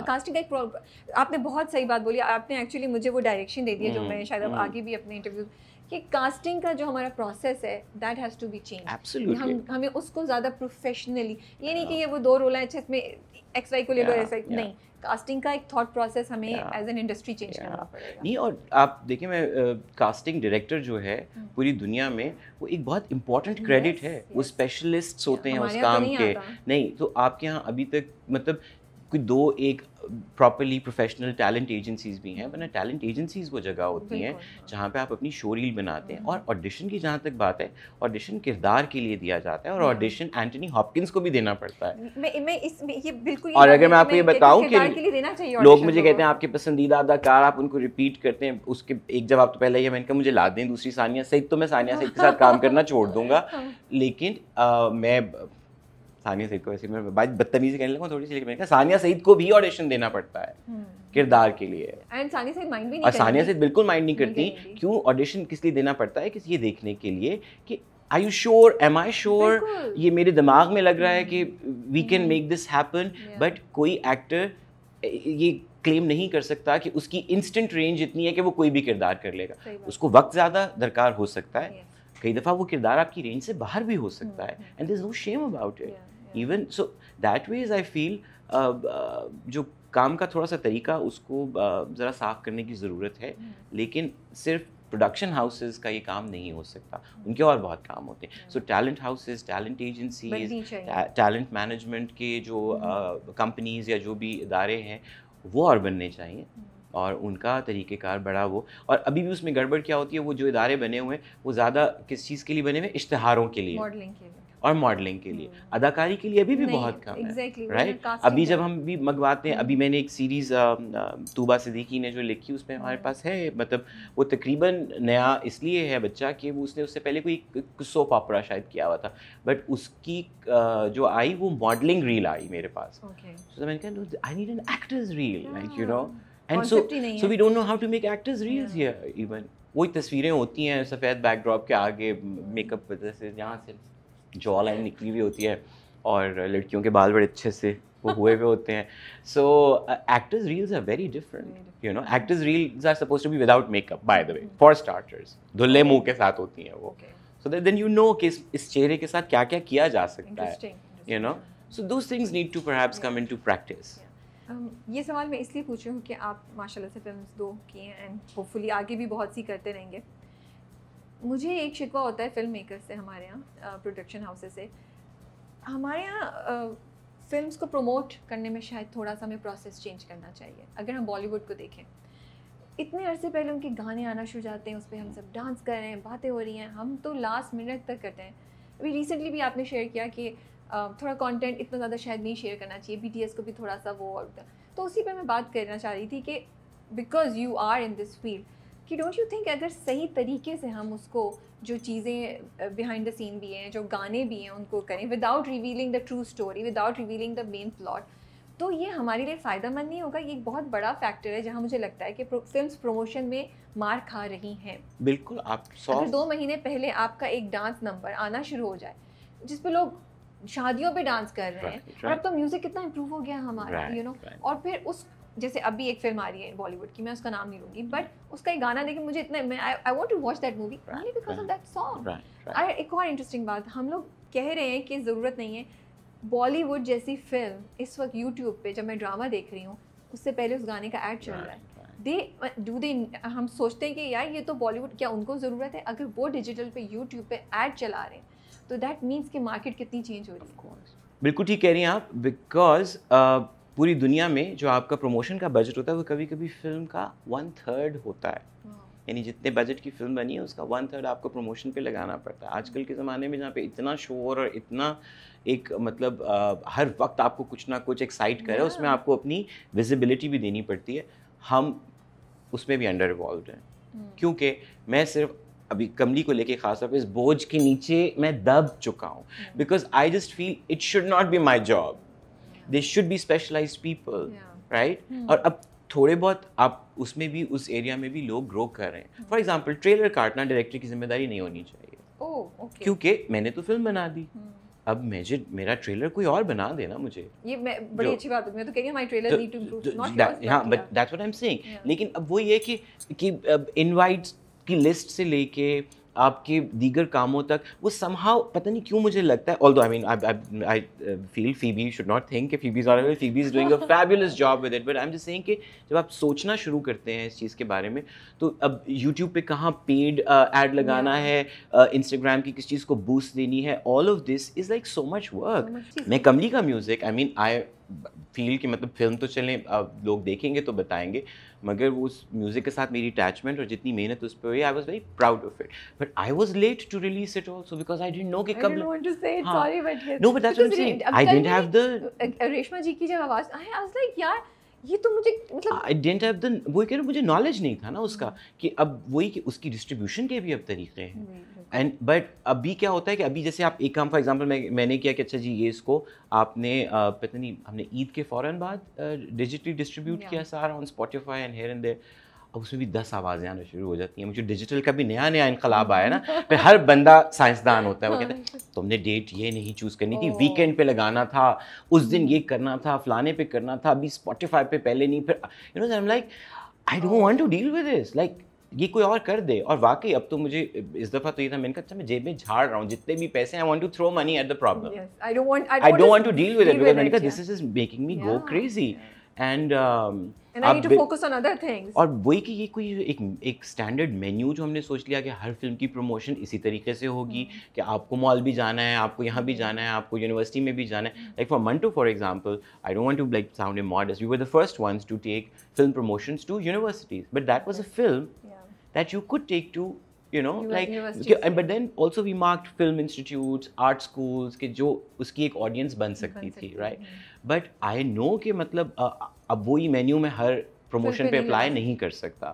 casting का एक आपने बहुत सही बात बोली आपने एक्चुअली मुझे वो डायरेक्शन दे दिया जो hmm, मैं शायद अब hmm. आगे भी अपने इंटरव्यू कि कास्टिंग का जो हमारा प्रोसेस है that has to be change हम हमें उसको ज़्यादा प्रोफेशनली ये नहीं कि ये वो दो रोल है अच्छा इसमें एक्स वाई को ले लो ऐसा नहीं कास्टिंग का एक थॉट प्रोसेस हमें एज एन इंडस्ट्री चेंज करना पड़ेगा नहीं और आप देखिए मैं कास्टिंग डायरेक्टर जो है हम्म। पूरी दुनिया में वो एक बहुत इंपॉर्टेंट क्रेडिट है वो स्पेशलिस्ट होते हैं उस तो काम के नहीं तो आपके यहाँ अभी तक मतलब कोई दो एक प्रॉपरली प्रोफेशनल टैलेंट एजेंसीज भी हैं वरना टैलेंट एजेंसीज वो जगह होती हैं जहाँ पे आप अपनी शो रील बनाते हैं और ऑडिशन की जहाँ तक बात है ऑडिशन किरदार के लिए दिया जाता है और ऑडिशन एंटनी हॉपकिंस को भी देना पड़ता है मैं मैं इस ये बिल्कुल और अगर मैं आपको ये बताऊँ कि लोग मुझे तो। कहते हैं आपके पसंदीदा अदाकार आप उनको रिपीट करते हैं उसके एक जवाब तो पहले ही मैंने कहा मुझे ला दें दूसरी सानिया सही तो मैं सानिया सही के साथ काम करना छोड़ दूंगा (laughs) हाँ। लेकिन मैं सानिया सईद को ऐसे मैं बात बदतमीजी कहने लगा थोड़ी सी लेकिन मैंने कहा सानिया सईद को भी ऑडिशन देना पड़ता है हम्म। किरदार के लिए एंड सानिया सईद माइंड भी नहीं और सानिया सईद बिल्कुल माइंड नहीं करती क्यों ऑडिशन किस लिए देना पड़ता है किस ये देखने के लिए कि I you sure am I sure ये मेरे दिमाग में लग रहा है कि we can make this happen but कोई एक्टर ये क्लेम नहीं कर सकता कि उसकी इंस्टेंट रेंज इतनी है कि वो कोई भी किरदार कर लेगा उसको वक्त ज़्यादा दरकार हो सकता है कई दफ़ा वो किरदार आपकी रेंज से बाहर भी हो सकता हम्म, है and there is no shame about it even so that ways I feel जो काम का थोड़ा सा तरीका उसको uh, ज़रा साफ करने की ज़रूरत है हम्म। लेकिन सिर्फ प्रोडक्शन हाउसेज का ये काम नहीं हो सकता हम्म। उनके और बहुत काम होते हैं so talent houses talent agencies talent management के जो कंपनीज हम्म। uh, या जो भी इदारे हैं वो और बनने चाहिए और उनका तरीक़ेकार बड़ा वो और अभी भी उसमें गड़बड़ क्या होती है वो जो इदारे बने हुए हैं वो ज़्यादा किस चीज़ के लिए बने हुए इश्तहारों के लिए मॉडलिंग के लिए और मॉडलिंग के लिए हम्म। अदाकारी के लिए अभी भी बहुत कम है राइट अभी जब हम भी मंगवाते हैं हम्म। अभी मैंने एक सीरीज़ तूबा सिद्दीकी ने जो लिखी उसमें हमारे हम्म। पास है मतलब वो तकरीबन नया इसलिए है बच्चा कि उसने उससे पहले कोई सो पापड़ा शायद किया हुआ था बट उसकी जो आई वो मॉडलिंग रील आई मेरे पास मैंने I need an actors reel like you know and so so we don't know how to make actors reels here even वही तस्वीरें होती हैं सफ़ेद बैकड्रॉप के आगे मेकअप से यहाँ से जॉ लाइन निकली हुई होती है और लड़कियों के बाल बड़े अच्छे से वो हुए हुए होते हैं so actors reels are very different you know actors reels are suppose to be without makeup by the way for starters धुल्ले मुंह के साथ होती हैं वो so that then you know कि इस, चेहरे के साथ क्या क्या किया जा सकता है you know so those things need to perhaps come into practice ये सवाल मैं इसलिए पूछ रही हूँ कि आप माशाल्लाह से फिल्म दो किए हैं एंड होपफुली आगे भी बहुत सी करते रहेंगे मुझे एक शिकवा होता है फिल्म मेकर से हमारे यहाँ प्रोडक्शन हाउसेस से हमारे यहाँ फिल्म को प्रमोट करने में शायद थोड़ा सा हमें प्रोसेस चेंज करना चाहिए अगर हम बॉलीवुड को देखें इतने अरसे पहले उनके गाने आना शुरू जाते हैं उस पर हम सब डांस कर रहे हैं बातें हो रही हैं हम तो लास्ट मिनट तक करते हैं अभी रिसेंटली भी आपने शेयर किया कि थोड़ा कंटेंट इतना ज़्यादा शायद नहीं शेयर करना चाहिए बी को भी थोड़ा सा वो तो उसी पर मैं बात करना चाह रही थी कि because you are in this field कि डोंट यू थिंक अगर सही तरीके से हम उसको जो चीज़ें बिहाइंड द सीन भी हैं जो गाने भी हैं उनको करें without revealing the true story without revealing the main plot तो ये हमारे लिए फ़ायदा मंद नहीं होगा ये एक बहुत बड़ा फैक्टर है जहाँ मुझे लगता है कि फिल्म प्रमोशन में मार खा रही हैं बिल्कुल आप अगर दो महीने पहले आपका एक डांस नंबर आना शुरू हो जाए जिस पे लोग शादियों पे डांस कर रहे हैं right, right. और अब तो म्यूज़िक कितना इम्प्रूव हो गया हमारा यू नो और फिर उस जैसे अभी एक फिल्म आ रही है बॉलीवुड की मैं उसका नाम नहीं लूँगी बट उसका एक गाना देखिए मुझे इतना मैं I want to watch that movie only because of that song एक और इंटरेस्टिंग बात हम लोग कह रहे हैं कि ज़रूरत नहीं है बॉलीवुड जैसी फिल्म इस वक्त यूट्यूब पे जब मैं ड्रामा देख रही हूँ उससे पहले उस गाने का ऐड चल रहा है दे डू दे हम सोचते हैं कि यार ये तो बॉलीवुड क्या उनको ज़रूरत है अगर वो डिजिटल पे यूट्यूब पे ऐड चला रहे हैं तो दैट मीन्स कि मार्केट कितनी चेंज हो रही है बिल्कुल ठीक कह रही हैं आप बिकॉज पूरी दुनिया में जो आपका प्रमोशन का बजट होता है वो कभी कभी फिल्म का वन थर्ड होता है हाँ। यानी जितने बजट की फिल्म बनी है उसका वन थर्ड आपको प्रमोशन पे लगाना पड़ता है आजकल के ज़माने में जहाँ पे इतना शोर और इतना एक मतलब आ, हर वक्त आपको कुछ ना कुछ एक्साइट करे उसमें आपको अपनी विजिबिलिटी भी देनी पड़ती है हम उसमें भी अंडर इवॉल्व हैं hmm. क्योंकि मैं सिर्फ अभी कमली को लेके खास तौर पर इस बोझ के नीचे मैं दब चुका हूँ because I just feel it should not be my job they should be specialize people right और अब थोड़े बहुत आप उसमें भी उस एरिया में भी लोग ग्रो कर रहे हैं फॉर एग्जाम्पल ट्रेलर काटना डायरेक्टर की जिम्मेदारी नहीं होनी चाहिए oh, okay. क्योंकि मैंने तो फिल्म बना दी hmm. अब मुझे मेरा ट्रेलर कोई और बना देना मुझे ये मैं बड़ी अच्छी बात है मैं तो कह रही हूं my trailer need to improve not हां but that's what I am saying लेकिन अब वो ये कि कि इनवाइट्स की लिस्ट से लेके आपके दीगर कामों तक वो समहा पता नहीं क्यों मुझे लगता है although I mean I feel be should not think all FB is doing a fabulous job with it but I am just saying कि जब आप सोचना शुरू करते हैं इस चीज़ के बारे में तो अब यूट्यूब पे कहाँ पेड एड uh, लगाना है इंस्टाग्राम uh, की किस चीज़ को बूस्ट देनी है all of this is like so much work मैं कमली का music I mean I feel कि मतलब फिल्म तो चलें अब लोग देखेंगे तो बताएंगे मगर वो उस म्यूज़िक के साथ मेरी अटैचमेंट और जितनी मेहनत उस पर हुई I was very proud of it but I was late to release it also because I didn't know कि कब no but I didn't have the Reshma ji की जब आवाज़ आई आज लाइक यार ये तो मुझे मतलब आई डेंट हैव द वो कह रहे मुझे नॉलेज नहीं था ना उसका कि अब वही कि उसकी डिस्ट्रीब्यूशन के भी अब तरीके हैं एंड बट अभी क्या होता है कि अभी जैसे आप एक काम फॉर एग्जांपल मैं मैंने किया कि अच्छा जी ये इसको आपने पता नहीं हमने ईद के फ़ौरन बाद डिजिटली डिस्ट्रीब्यूट किया सारा on Spotify and here and there अब उसमें भी दस आवाज़ें आना शुरू हो जाती हैं मुझे डिजिटल का भी नया नया इनकलाब आया ना फिर हर बंदा साइंसदान होता है वो कहता है हाँ। तुमने डेट ये नहीं चूज़ करनी थी वीकेंड पे लगाना था उस दिन ये करना था फलाने पे करना था अभी स्पॉटिफाई पे पहले नहीं फिर you know I am like I don't want to deal with this like ये कोई और कर दे और वाकई अब तो मुझे इस दफ़ा तो ये था मैंने कहा अच्छा, मैं जेब में झाड़ रहा हूँ जितने भी पैसे I want to throw money at the problem I don't want to deal with it मैंने कहा this is making me go crazy and And I need to focus on other things. और वही कि ये कोई एक एक स्टैंडर्ड मेन्यू जो हमने सोच लिया कि हर फिल्म की प्रमोशन इसी तरीके से होगी hmm. कि आपको मॉल भी जाना है आपको यहाँ भी जाना है आपको यूनिवर्सिटी में भी जाना है like for Manto for example I don't to like sound modest you were the first ones to take film promotions to universities but that was a film that you could take to you know like but then also we marked film institute art schools के जो उसकी एक audience बन सकती थी right but I know कि मतलब uh, अब वही मेन्यू में हर प्रमोशन पे अप्लाई नहीं कर सकता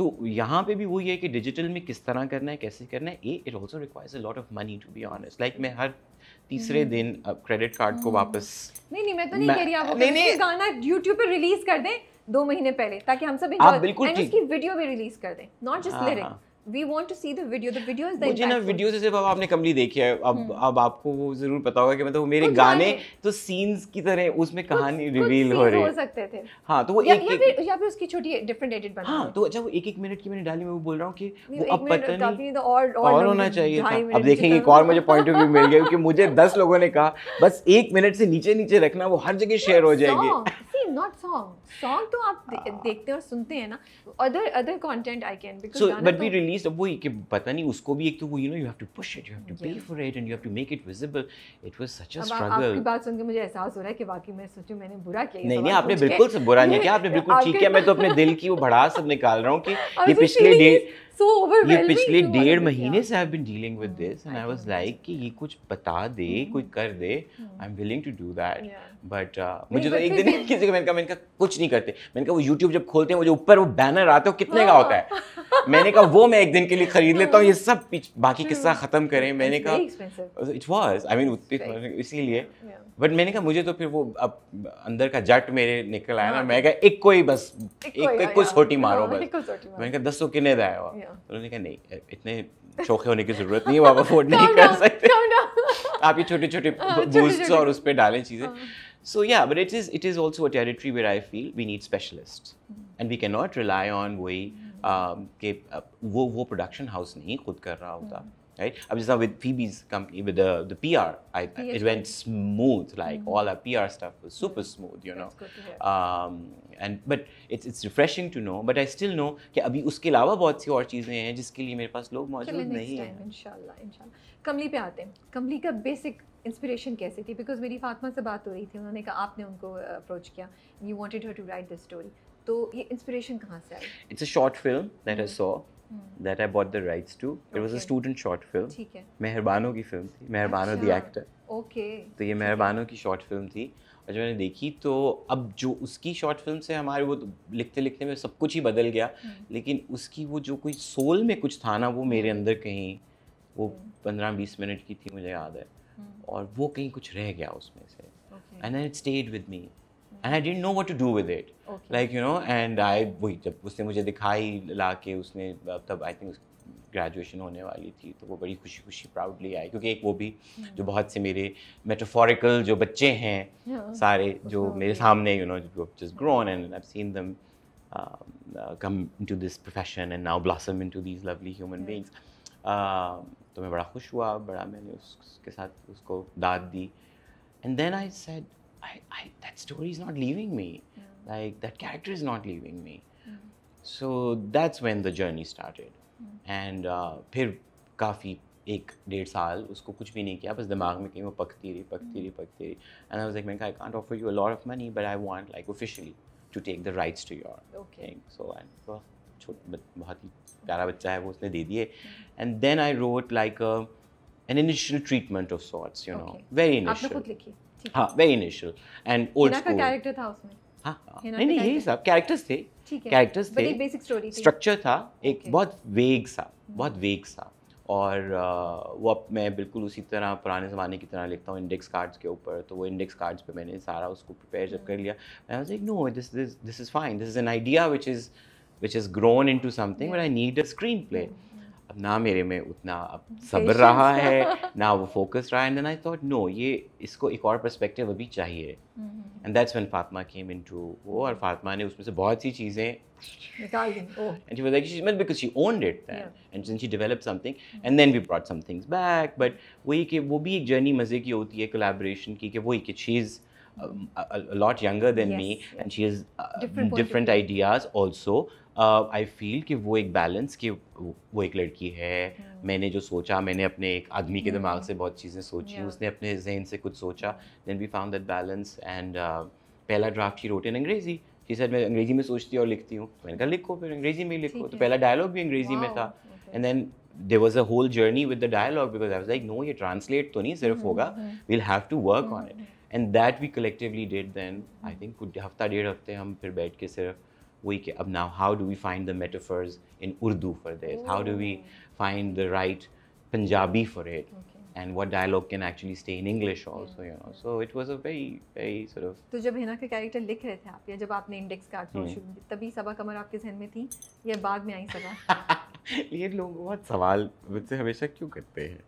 तो यहाँ पे भी वही है कि डिजिटल में किस तरह करना है कैसे करना है a it also requires a lot of money to be honest like मैं हर तीसरे हम्म। दिन क्रेडिट कार्ड को हम्म। वापस नहीं नहीं मैं तो नहीं कह रही आपको नहीं, नहीं, गाना यूट्यूब पे रिलीज कर दें दो महीने पहले ताकि हम सब आप बिल्कुल उसकी वीडियो भी रिलीज कर दें not just lyrics we want to see the video the video is the मुझे ना वीडियो से सिर्फ अब आपने कमली देखी है अब हम्म। अब आपको वो जरूर पता होगा कि मतलब मेरे गाने तो सीन्स की तरह उसमें कहानी रिवील हो रही है हो सकते थे हां तो वो एक एक या फिर उसकी छोटी डिफरेंट एडिट बना हां तो अच्छा वो एक एक मिनट की मैंने डाली मैं वो बोल रहा हूं कि वो अब पता नहीं तो और होना चाहिए था अब देखेंगे एक और मुझे पॉइंट ऑफ व्यू मिल गया क्योंकि मुझे 10 (laughs) लोगों ने कहा बस 1 मिनट से नीचे नीचे रखना वो हर जगह शेयर हो जाएगी नहीं नॉट सॉन्ग सॉन्ग तो आप ah. देखते और सुनते हैं ना other other content I can because so but we release अब वही कि पता नहीं उसको भी एक तो वो you know you have to push it you have to pay for it and you have to make it visible it was such a struggle आपकी बात सुन के मुझे एहसास हो रहा है कि वाकई मैं सच में मैंने बुरा किया नहीं नहीं आपने बिल्कुल से बुरा नहीं किया आपने (laughs) बिल्कुल ठीक किया मैं तो, तो अपने दिल की वो भड़ास सब निकाल रहा हूं कि ये पिछले डेढ़ so ये पिछले डेढ़ महीने से I been dealing with this and I was like कि ये कुछ बता दे हम्म। कोई कर दे I am willing to do that but मुझे तो एक दिन (laughs) किसी को मैंने कहा मैंने कहा कुछ नहीं करते मैंने कहा वो YouTube जब खोलते हैं वो जो ऊपर वो बैनर आता है वो कितने का होता है हाँ। मैंने कहा वो मैं एक दिन के लिए खरीद लेता हूँ ये हाँ। सब बाकी किस्सा खत्म करें मैंने कहा इट वॉज आई मीन इसीलिए बट मैंने कहा मुझे तो फिर वो अब अंदर का जट मेरे निकल आया ना हाँ। मैं कहा एक कोई बस एक कोई छोटी मारो बस मैंने कहा दस सौ किने हुआ उन्होंने कहा नहीं इतने चोखे होने की जरूरत नहीं है आप अफोर्ड नहीं कर सकते आप ये छोटे छोटे बूस्ट और उस पर डालें चीज़ें So yeah, but it is it is also a territory where I feel we need specialists, mm. and we cannot rely on वही mm. uh, के uh, वो वो production house नहीं खुद कर रहा होता. Mm. right? I was just now with Phoebe's company, with the, the PR, I, PR. it went smooth. Like mm-hmm. all our PR stuff was super smooth, you know. Um, and but it's it's refreshing to know. But I still know कि अभी उसके अलावा बहुत सी और चीजें हैं जिसके लिए मेरे पास लोग मौजूद नहीं हैं। इंशाल्लाह इंशाल्लाह कमली पे आते हैं। कमली ka basic inspiration kaise thi? Because मेरी फातिमा से बात हो रही थी उन्होंने कहा आपने उनको uh, approach किया You wanted her to write this story. तो ये इंस्पिरेशन कहाँ से आई it's a short film that I saw that I bought the rights to it was a student short film मेहरबानों की फिल्म थी मेहरबानो द एक्टर ओके तो ये मेहरबानों की शॉर्ट फिल्म थी और जब मैंने देखी तो अब जो उसकी शॉर्ट फिल्म से हमारे वो लिखते लिखते में सब कुछ ही बदल गया hmm. लेकिन उसकी वो जो कोई सोल में कुछ था ना वो hmm. मेरे अंदर कहीं वो hmm. पंद्रह बीस मिनट की थी मुझे याद है और वो कहीं कुछ रह गया उसमें से and it stayed with me and I didn't know what to do with it like you know and I वही जब उसने मुझे दिखाई ला के उसने तब आई थिंक ग्रेजुएशन होने वाली थी तो वो बड़ी खुशी खुशी प्राउडली आई क्योंकि एक वो भी hmm. जो बहुत से मेरे मेटाफोरिकल जो बच्चे हैं सारे जो मेरे सामने you know just grown and I seen them come into this profession and now blossom into these lovely human beings तो मैं बड़ा खुश हुआ बड़ा मैंने उसके साथ उसको दाद दी and then I said story is not living me like that character is not leaving me so that's when the journey started and फिर काफ़ी एक डेढ़ साल उसको कुछ भी नहीं किया बस दिमाग में कहीं वो पकती रही पकती रही पकती रही एंड आई वाज लाइक मैं I can't offer you a lot of money but I want like officially to take the rights to your thing so and छोट बहुत ही प्यारा बच्चा है वो उसने दे दिए and then I wrote like an initial treatment of sorts, you know, okay. very initial. हाँ, very initial and old school. का character था उसमें. हाँ। नहीं नहीं यही सब कैरेक्टर्स थे कैरेक्टर्स थे बेसिक स्टोरी स्ट्रक्चर था एक बहुत वेग सा बहुत वेग hmm. सा और uh, वो अब मैं बिल्कुल उसी तरह पुराने ज़माने की तरह लिखता हूँ इंडेक्स कार्ड्स के ऊपर तो वो इंडेक्स कार्ड्स पे मैंने सारा उसको प्रिपेयर जब hmm. कर लिया I was like no this this this is fine this is an idea which is which is grown into something but I need a screenplay ना मेरे में उतना अब सब्र रहा है ना वो फोकस रहा है एंड आई थॉट नो ये इसको एक और पर्सपेक्टिव अभी चाहिए and that's when Fatima came into वो और फातिमा ने उसमें से बहुत सी चीज़ें निकाल दी and she was like she because she owned it then and then she developed something and then we brought some things back but वही कि वो भी एक जर्नी मज़े की होती है कोलैबोरेशन की कि वही कि चीज is um, a, a lot younger than yes, me yes. and she has uh, different, different ideas also I uh, feel कि वो एक बैलेंस कि वो एक लड़की है hmm. मैंने जो सोचा मैंने अपने एक आदमी के दिमाग hmm. से बहुत चीज़ें सोची उसने अपने जहन से कुछ सोचा then we found that balance and पहला ड्राफ्ट ही रोट इन अंग्रेज़ी जी सर मैं अंग्रेजी में सोचती और लिखती हूँ मैंने कहा लिखो फिर अंग्रेजी में लिखो तो पहला डायलॉग भी अंग्रेजी में था and then there was a whole journey with the dialogue because I like know ये ट्रांसलेट तो नहीं सिर्फ hmm, होगा we'll have to work on it and that we collectively date then I think कुछ हफ्ता डेढ़ हफ्ते हम फिर बैठ के सिर्फ now how do we find the metaphors in Urdu for this? Ooh. How do we find the right Punjabi for it? Okay. And what dialogue can actually stay in English also, you know. So it was a very, very sort of. तो जब हिना का character लिख रहे थे आप या जब आपने इंडेक्स कार्ड hmm. शुरू तभी सबा कमर आपके जहन में थी या बाद में आई सबा (laughs) ये लोग बहुत सवाल मुझसे हमेशा क्यों करते हैं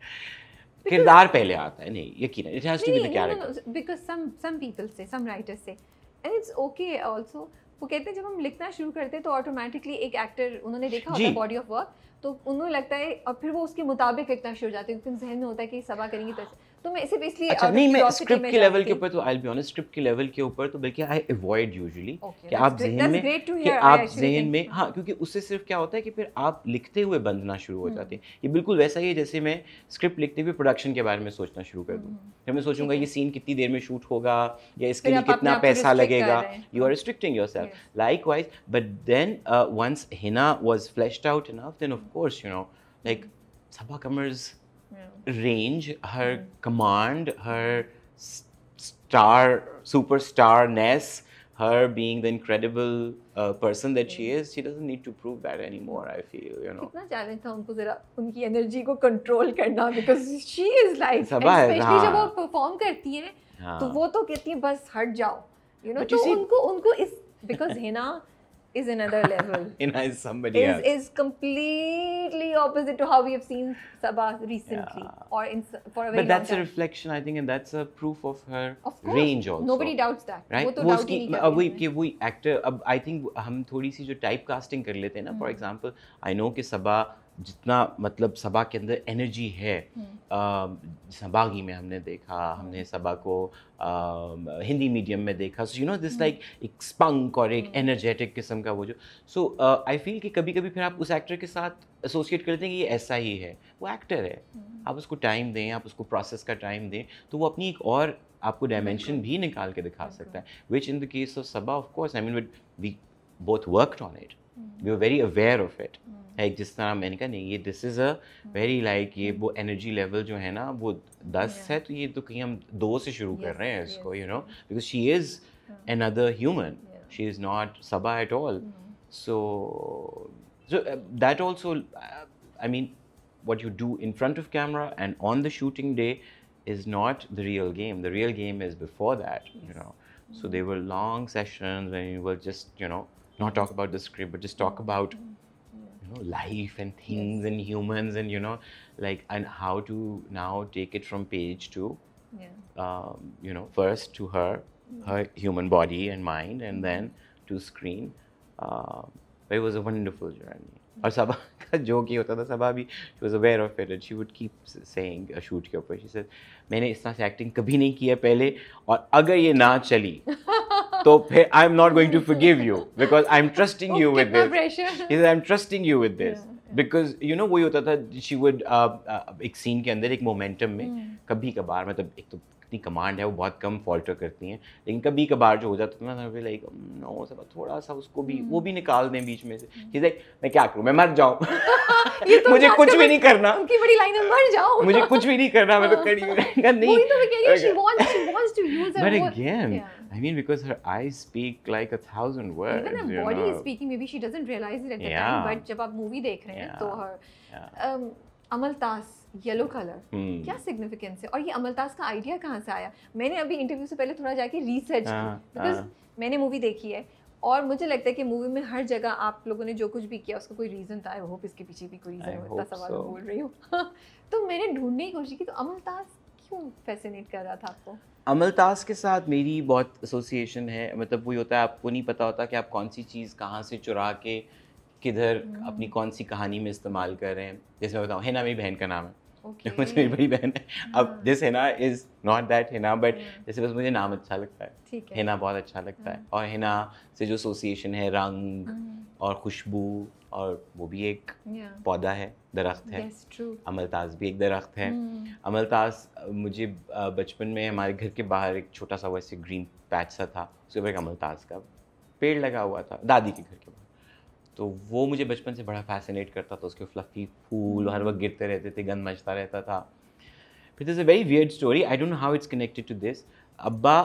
किरदार पहले आता है नहीं यकीन it has to be the character because some some people say, some writers से एंड वो कहते हैं जब हम लिखना शुरू करते हैं तो ऑटोमेटिकली एक एक्टर उन्होंने देखा होता है बॉडी ऑफ वर्क तो उन्होंने लगता है और फिर वो उसके मुताबिक लिखना शुरू हो जाते हैं क्योंकि जहन में होता है कि सभा करेंगी तो तो मैं सिर्फ इसलिए अच्छा, नहीं मैं स्क्रिप्ट के लेवल तो, के ऊपर तो आई बी ऑनेस्ट स्क्रिप्ट के लेवल के ऊपर तो बल्कि आई अवॉइड यूजुअली कि आप जहन में कि आप जहन में हाँ क्योंकि उससे सिर्फ क्या होता है कि फिर आप लिखते हुए बंधना शुरू हो जाते हम्म। हैं ये बिल्कुल वैसा ही है जैसे मैं स्क्रिप्ट लिखते हुए प्रोडक्शन के बारे में सोचना शुरू कर दूँ फिर हम्म, हम्म। मैं सोचूंगा ये सीन कितनी देर में शूट होगा या इसके लिए कितना पैसा लगेगा you are restricting yourself likewise but then once Hina was flashed out enough then of course you know like Saba commerce range, her command, her star, superstarness, her being the incredible uh, person that she is, she doesn't need to prove that anymore. I feel, you know. कितना challenge था उनको जरा उनकी energy को control करना because she is like, especially जब वो perform करती हैं, तो वो तो कहती हैं बस हट जाओ, you know. तो उनको उनको इस because है ना is another level. you know, is somebody is, else. is completely opposite to how we have seen Sabah recently yeah. or in, for a very But that's a reflection, I think, and that's a proof of her of course, range also. Nobody doubts that. Right? वो तो वो उसकी अब वही कि वही actor अब आई typecasting हम थोड़ी सी जो टाइप कास्टिंग कर लेते जितना मतलब सभा के अंदर एनर्जी है हम्म। सभागी में हमने देखा हमने सभा को आ, हिंदी मीडियम में देखा so you know this like एक स्पंक और एक एनर्जेटिक हम्म। किस्म का वो जो सो आई फील कि कभी कभी फिर आप उस एक्टर के साथ एसोसिएट करते हैं कि ये ऐसा ही है वो एक्टर है हम्म। आप उसको टाइम दें आप उसको प्रोसेस का टाइम दें तो वो अपनी एक और आपको डायमेंशन भी निकाल के दिखा सकता है which in the case of Saba of course I mean we both worked on it we are very aware of it like जिस तरह मैंने कहा नहीं ये this is a very like ये वो एनर्जी लेवल जो है ना वो दस है तो ये तो कहीं हम दो से शुरू कर रहे हैं इसको you know because she is another human she is not Saba at all so so that also i mean what you do in front of camera and on the shooting day is not the real game the real game is before that yes. you know so they were long sessions when you will just you know not talk about the script but just talk about life and things and humans and you know like and how to now take it from page to um, you know first to her mm. her human body and mind and mm. then to screen um, it was a wonderful journey or Sabha ka joke hota tha Sabha bhi she was aware of it and she would keep saying a uh, shoot ke upar she said maine itna acting kabhi nahi kiya pehle aur agar ye na chali तो फिर I am not going to forgive you because I am trusting you with this I am trusting you with this because you know वही होता था she would uh, uh, एक सीन के अंदर एक मोमेंटम में hmm. कभी कभार मतलब एक तो इतनी कमांड है वो बहुत कम फॉल्टर करती हैं लेकिन कभी कभार जो हो जाता था ना लाइक नो hmm, सब थोड़ा सा उसको भी वो hmm. भी निकाल दें बीच में से चीज लाइक मैं क्या करूँ मैं मर जाऊँ (laughs) तो (laughs) मुझे कुछ भी नहीं करना उनकी बड़ी लाइन है मर जाओ मुझे कुछ भी नहीं करना मैं तो (laughs) कर तो नहीं मैंने again I mean, because her eyes speak like a thousand words. Even her body know. is speaking. Maybe she doesn't realize it at the yeah. time. But जब आप movie देख रहे हैं, तो her yeah. um, अमलतास yellow colour क्या significance है और ये अमलतास का आइडिया कहाँ से आया मैंने अभी इंटरव्यू से पहले थोड़ा जाके रिसर्च की बिकॉज हाँ, हाँ. मैंने मूवी देखी है और मुझे लगता है कि मूवी में हर जगह आप लोगों ने जो कुछ भी किया उसका कोई रीज़न था आई होप इसके पीछे भी कोई रीज़न होता सवाल so. बोल रही हूँ (laughs) तो मैंने ढूंढने की कोशिश की तो अमलतास क्यों फैसिनेट कर रहा था आपको अमलताज के साथ मेरी बहुत एसोसिएशन है मतलब वही होता है आपको नहीं पता होता कि आप कौन सी चीज़ कहाँ से चुरा के किधर हम्म। अपनी कौन सी कहानी में इस्तेमाल कर रहे हैं जैसे मैं बताऊँ हेना मेरी बहन का नाम है okay. (laughs) मुझे मेरी बड़ी बहन है अब this Hina is not that Hina but जैसे बस मुझे नाम अच्छा लगता है ठीक है हेना बहुत अच्छा लगता है हाँ। और हेना से जो एसोसिएशन है रंग हाँ। और खुशबू और वो भी एक पौधा है दरख्त है अमलताज भी एक दरख्त है हम्म। अमलताज मुझे बचपन में हमारे घर के बाहर एक छोटा सा वैसे ग्रीन पैच सा था उसके ऊपर एक अमलताज का पेड़ लगा हुआ था दादी के घर के बाहर तो वो मुझे बचपन से बड़ा फैसिनेट करता था उसके फ्लफी फूल हर वक्त गिरते रहते थे गंद मचता रहता था फिर this a very weird story I don't know how it's connected to this अब्बा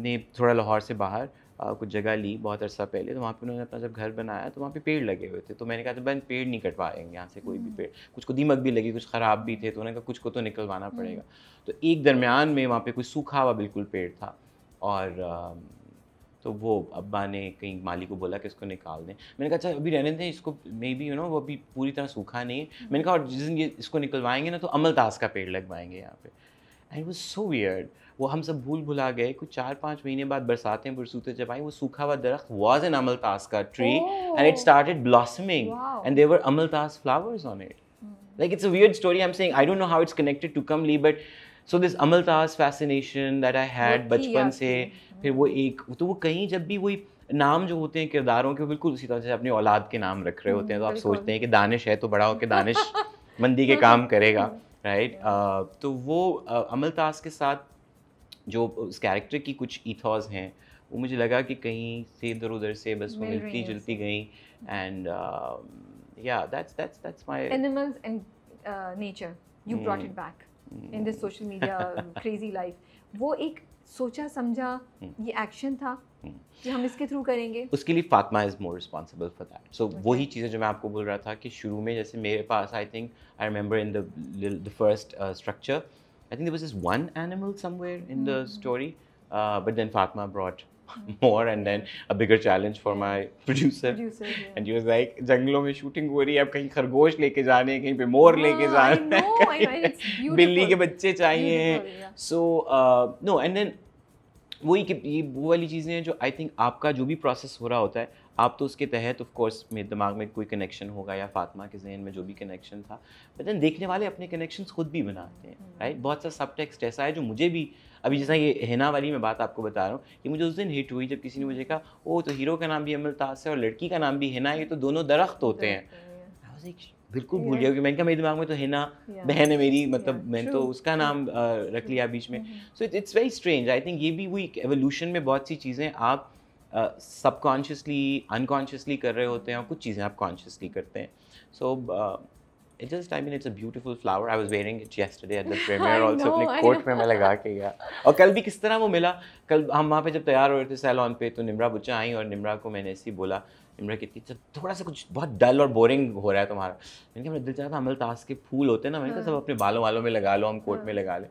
ने थोड़ा लाहौर से बाहर कुछ जगह ली बहुत अर्सा पहले तो वहाँ पे उन्होंने अपना जब घर बनाया तो वहाँ पे पेड़ लगे हुए थे तो मैंने कहा था तो बहन पेड़ नहीं कटवाएंगे यहाँ से कोई भी हम्म। पेड़ कुछ को दीमक भी लगी कुछ ख़राब भी थे तो उन्होंने कहा कुछ को तो निकलवाना हम्म। पड़ेगा तो एक दरमियान में वहाँ पर कुछ सूखा हुआ बिल्कुल पेड़ था और तो वो अब्बा ने कहीं माली को बोला कि इसको निकाल दें मैंने कहा अच्छा अभी रहने दें इसको मे बी यू नो वो अभी पूरी तरह सूखा नहीं है हम्म। मैंने कहा और जिस दिन ये इसको निकलवाएंगे ना तो अमल ताश का पेड़ लगवाएंगे यहाँ पे इट वॉज सो वियर्ड वो हम सब भूल भुला गए कुछ चार पाँच महीने बाद बरसातें बरसूते जब आई वो सूखा हुआ दरख्त वॉज एन अमल तास का tree and it started blossoming and there were amaltas flowers on it like it's a weird story i'm saying i don't know how it's connected to kamli but so this amal tas fascination that I had बचपन से फिर वो एक तो वो कहीं जब भी वही नाम जो होते हैं किरदारों के बिल्कुल उसी तरह से अपनी औलाद के नाम रख रहे होते हैं तो आप सोचते हैं कि दानिश है तो बड़ा हो के दानिश (laughs) मंदी के काम करेगा (laughs) राइट uh, तो वो अमलतास के साथ जो उस कैरेक्टर की कुछ इथॉज हैं वो मुझे लगा कि कहीं से इधर उधर से बस वो मिलती जुलती गई एंड या सोशल वो एक सोचा समझा hmm. ये एक्शन था जो हम्म। हम इसके थ्रू करेंगे उसके लिए Fatima is more responsible for that so वही चीज़ें जो मैं आपको बोल रहा था कि शुरू में जैसे मेरे पास I think I remember in the first structure I think this is one animal somewhere in the story but then Fatima brought more and then a bigger challenge for my producer, producer yeah. and he was like जंगलों में shooting हो रही है अब कहीं खरगोश लेके जाने हैं कहीं पे मोर लेके जाना है (laughs) बिल्ली के बच्चे चाहिए सो नो एंड देन वही कि ये वो वाली चीज़ें हैं जो आई थिंक आपका जो भी प्रोसेस हो रहा होता है आप तो उसके तहत ऑफ कोर्स मेरे दिमाग में कोई कनेक्शन होगा या फातिमा के जहन में जो भी कनेक्शन था बट देन देखने वाले अपने कनेक्शन खुद भी बनाते हैं राइट हम्म। बहुत सा सब टेक्स्ट ऐसा है जो मुझे भी अभी जैसा ये हिना वाली मैं बात आपको बता रहा हूँ कि मुझे उस दिन हिट हुई जब किसी ने मुझे कहा ओ तो हीरो का नाम भी अमल है और लड़की का नाम भी हिना ये तो दोनों दरख्त होते हैं बिल्कुल भूल गया क्योंकि मैंने कहा मेरे दिमाग में तो है ना बहन है मेरी मतलब मैंने तो उसका नाम रख लिया बीच में so it's very strange I think ये भी वो एवोल्यूशन में बहुत सी चीज़ें आप सबकॉन्शियसली अनकॉन्शियसली कर रहे होते हैं और कुछ चीज़ें आप कॉन्शियसली करते हैं so it just I mean it's a beautiful flower. I was wearing it yesterday at the (laughs) premiere know, also अपने कोट में मैं लगा के गया और कल भी किस तरह वो मिला कल हम वहाँ पे जब तैयार हो रहे थे सैलॉन पे तो निमरा बुच्चा आई और निमरा को मैंने ऐसे ही बोला इमरा कहती है तो थोड़ा सा कुछ बहुत डल और बोरिंग हो रहा है तुम्हारा मैंने कहा मेरा दिल चाहता था ताश के फूल होते हैं ना मैंने कहा सब हाँ। अपने बालों वालों में लगा लो हम कोट हाँ। में लगा लें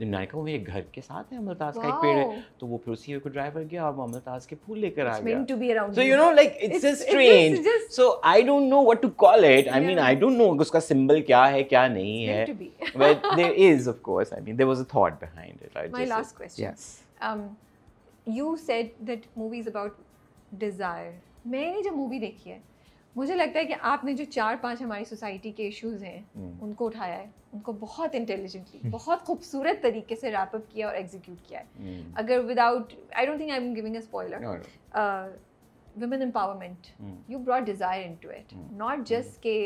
मैंने तो कहा वो मेरे घर के साथ है अमलताज का एक पेड़ है तो वो फिर उसी को ड्राइवर गया और वो अमलताज के फूल लेकर आ गया so you know like it's a strange so I don't know what to call it I mean I don't know उसका सिंबल क्या है क्या नहीं है but there is of course I mean there was a thought behind it I my last question yes um you said that movies about desire मैंने जो movie देखी है मुझे लगता है कि आपने जो चार पांच हमारी सोसाइटी के इश्यूज हैं हम्म। उनको उठाया है उनको बहुत इंटेलिजेंटली हम्म। बहुत खूबसूरत तरीके से रैपअप किया और एग्जीक्यूट किया है हम्म। अगर without I don't think I am giving a spoiler women empowerment you brought desire into it not just के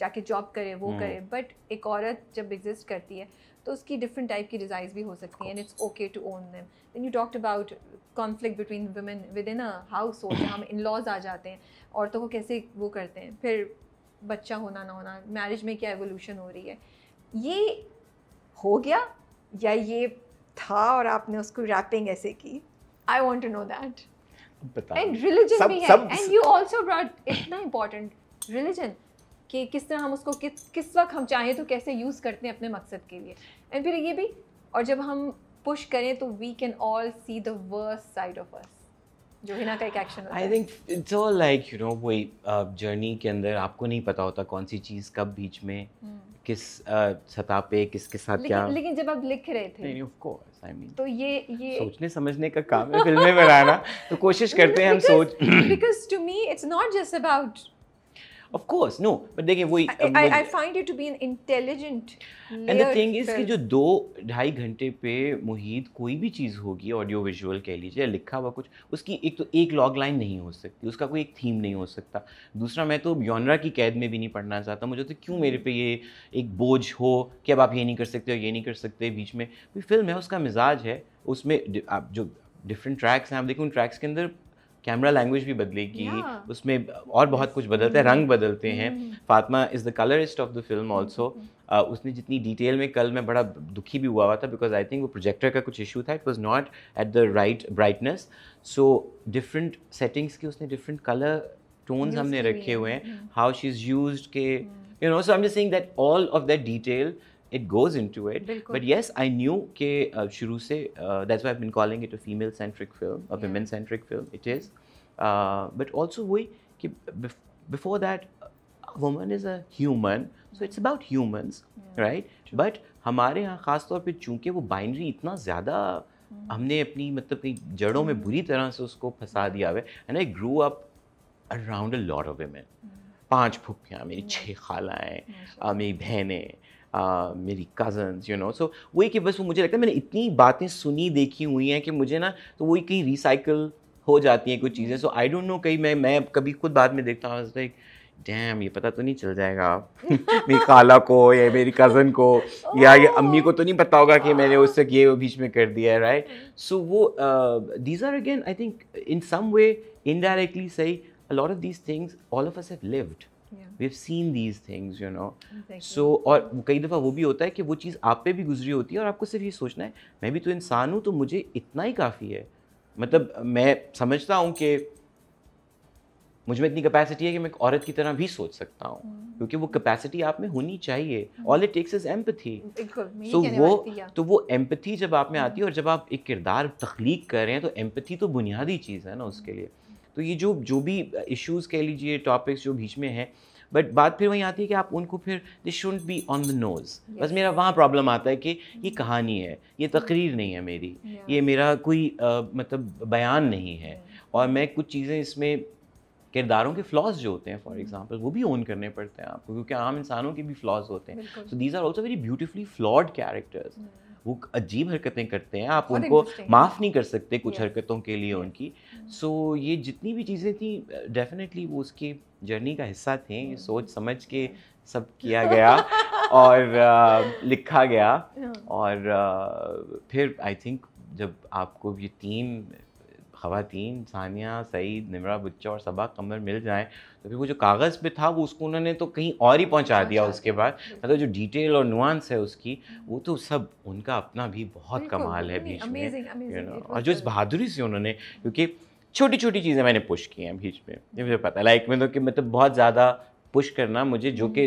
जाके जॉब करे वो करे बट एक औरत जब एग्जिस्ट करती है तो उसकी डिफरेंट टाइप की डिजाइज भी हो सकती है and it's okay to own them then you talked about conflict between women within a household um in laws आ जाते हैं औरतों को कैसे वो करते हैं फिर बच्चा होना ना होना मैरिज में क्या एवोल्यूशन हो रही है ये हो गया या ये था और आपने उसको रैपिंग ऐसे की I want to know that and religion भी है एंड यू ऑल्सो ब्रॉड इतना इम्पोर्टेंट रिलीजन कि किस तरह हम उसको किस किस वक्त हम चाहें तो कैसे यूज़ करते हैं अपने मकसद के लिए एंड फिर ये भी और जब हम पुश करें तो we can all see the worst side of us जो हिना का एक action I think it's all like you know वही जर्नी के अंदर आपको नहीं पता होता कौन सी चीज़ कब बीच में hmm. किस सतह पे किसके साथ क्या लेकिन जब आप लिख रहे थे ऑफ कोर्स आई मीन तो ये ये सोचने समझने का काम है फिल्में बनाना तो कोशिश (laughs) करते हैं हम सोच because to me it's not just about of course no but देखिए वही I find it to be an intelligent and the thing is कि जो दो ढाई घंटे पे मुहित कोई भी चीज़ होगी ऑडियो विजुअल कह लीजिए लिखा हुआ कुछ उसकी एक तो एक लॉग लाइन नहीं हो सकती उसका कोई एक थीम नहीं हो सकता दूसरा मैं तो योनरा की कैद में भी नहीं पढ़ना चाहता मुझे तो क्यों मेरे पे ये एक बोझ हो कि अब आप ये नहीं कर सकते और ये नहीं कर सकते बीच में फिल्म है उसका मिजाज है उसमें आप जो डिफरेंट ट्रैक्स हैं आप देखिए उन ट्रैक्स के अंदर कैमरा लैंग्वेज भी बदलेगी yeah. उसमें और बहुत कुछ बदलता है रंग बदलते हैं hmm. Fatima is the colourist of the film also उसने जितनी डिटेल में कल मैं बड़ा दुखी भी हुआ हुआ था बिकॉज आई थिंक वो प्रोजेक्टर का कुछ इशू था it was not at the right brightness so different settings के उसने डिफरेंट कलर टोन्स हमने रखे हुए हैं हाउ शी इज़ यूज के you know so I am just saying that all of that detail it goes into it. Bilkul. But yes, I knew that. uh, uh, that's why I've been calling it a female centric film, a yeah. women centric film. It is. Uh, but also, we, ke, before that, a woman is a human. So it's about humans, yeah. right? True. But हमारे यहाँ खास तौर पे चूंकि वो binary इतना ज़्यादा hmm. हमने अपनी मतलब कहीं जड़ों में बुरी तरह से उसको फंसा दिया हुआ है and I grow up around a lot of women पांच फुफियाँ मेरी छः खालाएँ मेरी बहनें मेरी कज़न्स यू नो सो वही कि बस वो मुझे लगता है मैंने इतनी बातें सुनी देखी हुई हैं कि मुझे ना तो वही कहीं रिसाइकल हो जाती हैं कुछ चीज़ें सो आई डोंट नो कहीं मैं मैं कभी खुद बाद में देखता हूँ लाइक डैम ये पता तो नहीं चल जाएगा (laughs) मेरी खाला को या मेरी कज़न को या ये oh. अम्मी को तो नहीं पता होगा कि मैंने oh. उससे ये वो बीच में कर दिया है राइट सो वो these are again I think in some way indirectly सही a lot of these things all of of us have we have seen these things you know so और कई दफ़ा वो भी होता है कि वो चीज़ आप पे भी गुजरी होती है और आपको सिर्फ ये सोचना है मैं भी तो इंसान हूँ तो मुझे इतना ही काफ़ी है मतलब मैं समझता हूँ कि मुझ में इतनी कैपेसिटी है कि मैं औरत की तरह भी सोच सकता हूँ hmm. क्योंकि वो कैपेसिटी आप में होनी चाहिए all it takes is empathy so वो तो वो एम्पथी जब आप में आती है हम्म। और जब आप एक किरदार तख्लीक कर रहे हैं तो एम्पथी तो बुनियादी चीज़ है ना उसके हम्म। लिए तो ये जो जो भी इश्यूज़ कह लीजिए टॉपिक्स जो बीच में हैं बट बात फिर वहीं आती है कि आप उनको फिर this should be on the nose बस मेरा वहाँ प्रॉब्लम आता है कि ये hmm. कहानी है ये hmm. तकरीर नहीं है मेरी ये मेरा कोई मतलब बयान नहीं है और मैं कुछ चीज़ें इसमें किरदारों के फ्लॉज जो होते हैं फॉर एग्जाम्पल hmm. वो भी ओन करने पड़ते हैं आपको क्योंकि आम इंसानों के भी फ्लॉज होते हैं so these are also very beautifully flawed characters वो अजीब हरकतें करते हैं आप उनको माफ़ नहीं कर सकते कुछ yeah. हरकतों के लिए yeah. उनकी सो mm. so, ये जितनी भी चीज़ें थी डेफिनेटली वो उसके जर्नी का हिस्सा थे yeah. Mm. सोच समझ के सब किया गया (laughs) और आ, लिखा गया और आ, फिर आई थिंक जब आपको ये टीम ख़वातीन सानिया सईद निमरा बुच्चा और सबा कमर मिल जाएँ तो फिर वो जो कागज़ पे था वो उसको उन्होंने तो कहीं और ही पहुंचा दिया उसके बाद मतलब जो डिटेल और नुआंस है उसकी हम्म। वो तो सब उनका अपना भी बहुत कमाल है बीच में और जो इस बहादुरी से उन्होंने क्योंकि छोटी छोटी चीज़ें मैंने पुश की हैं बीच में मुझे पता लाइक में तो कि मतलब बहुत ज़्यादा पुश करना मुझे जो हम्म। कि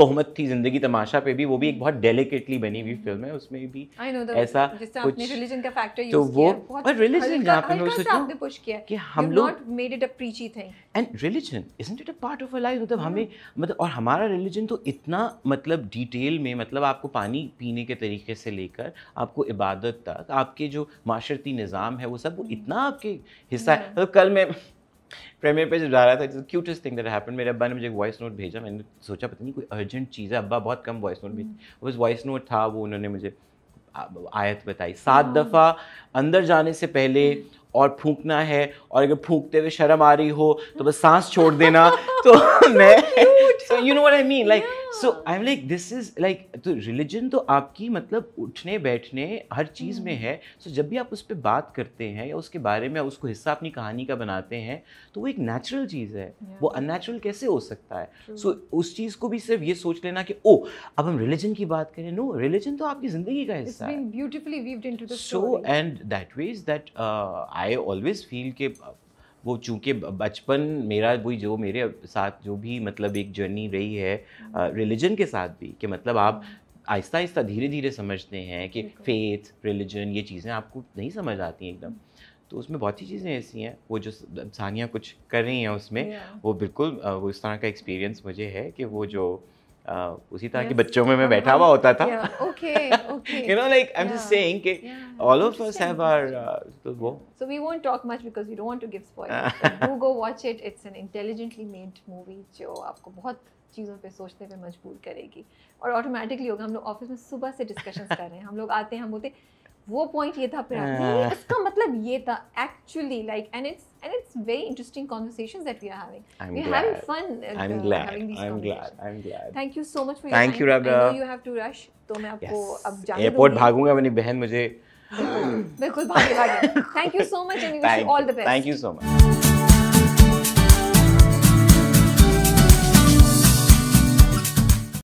तोहमत थी जिंदगी तमाशा पे भी वो भी एक बहुत डेलिकेटली बनी हुई फिल्म है उसमें भी know, ऐसा कुछ रिलीजन का फैक्टर तो वो और रिलीजन यहाँ पे मैं सोचूं पुश किया कि हम लोग made it a preachy thing and religion isn't it a part of a life मतलब हमें मतलब और हमारा रिलीजन तो इतना मतलब डिटेल में मतलब आपको पानी पीने के तरीके से लेकर आपको इबादत तक आपके जो माशरती निज़ाम है वो सब वो hmm. इतना आपके हिस्सा है मतलब कल मैं प्रेमियर पे जब जा रहा था it's cutest thing that happen मेरे अब्बा ने मुझे एक वॉइस नोट भेजा मैंने सोचा पता नहीं कोई अर्जेंट चीज़ है अब्बा बहुत कम वॉइस नोट भेज बस वॉइस नोट था वो उन्होंने मुझे आयत बताई सात हाँ। दफ़ा अंदर जाने से पहले हम्म। और फूकना है और अगर फूकते हुए शर्म आ रही हो तो बस सांस छोड़ देना (laughs) तो (laughs) मैं so you know I mean like so I am like this is like तो रिलीजन तो आपकी मतलब उठने बैठने हर चीज़ में hmm. है सो so, जब भी आप उस पर बात करते हैं या उसके बारे में उसको हिस्सा अपनी कहानी का बनाते हैं तो वो एक नेचुरल चीज़ है वो अननेचुरल कैसे हो सकता है सो so, उस चीज़ को भी सिर्फ ये सोच लेना कि ओ अब हम रिलीजन की बात करें नो no, रिलीजन तो आपकी ज़िंदगी का हिस्सा है so and that way that I always feel के वो चूँकि बचपन मेरा वही जो मेरे साथ जो भी मतलब एक जर्नी रही है रिलीजन हम्म। के साथ भी कि मतलब आप हम्म। आहिस्ता आहिस्ता धीरे धीरे समझते हैं कि फेथ रिलीजन ये चीज़ें आपको नहीं समझ आती हैं एकदम हम्म। तो उसमें बहुत ही चीज़ें ऐसी हैं वो जो सानिया कुछ कर रही हैं उसमें वो बिल्कुल वो इस तरह का एक्सपीरियंस मुझे है कि वो जो Uh, उसी तरह yes. के बच्चों में मैं बैठा हुआ होता था you know like I am just saying कि all of us have our तो वो so we won't talk much because we don't want to give spoilers go watch it it's an intelligently made movie जो आपको बहुत चीज़ों पे सोचने पे मजबूर करेगी और ऑटोमेटिकली होगा हम लोग ऑफिस में सुबह से डिस्कशन कर रहे हैं हम लोग आते हैं हम बोलते वो पॉइंट ये था फिर (laughs) इसका मतलब ये था actually like and it's and it's very interesting conversations that we are having. I'm We're glad. having fun. Uh, I'm uh, glad. Having these I'm glad. I'm glad. Thank you so much for your Thank time. you, Rabda. I know you have to rush. तो मैं आपको yes. अब जाने airport भागूंगा मेरी बहन to बिल्कुल भागे भागे thank you so much and wish you all the best thank you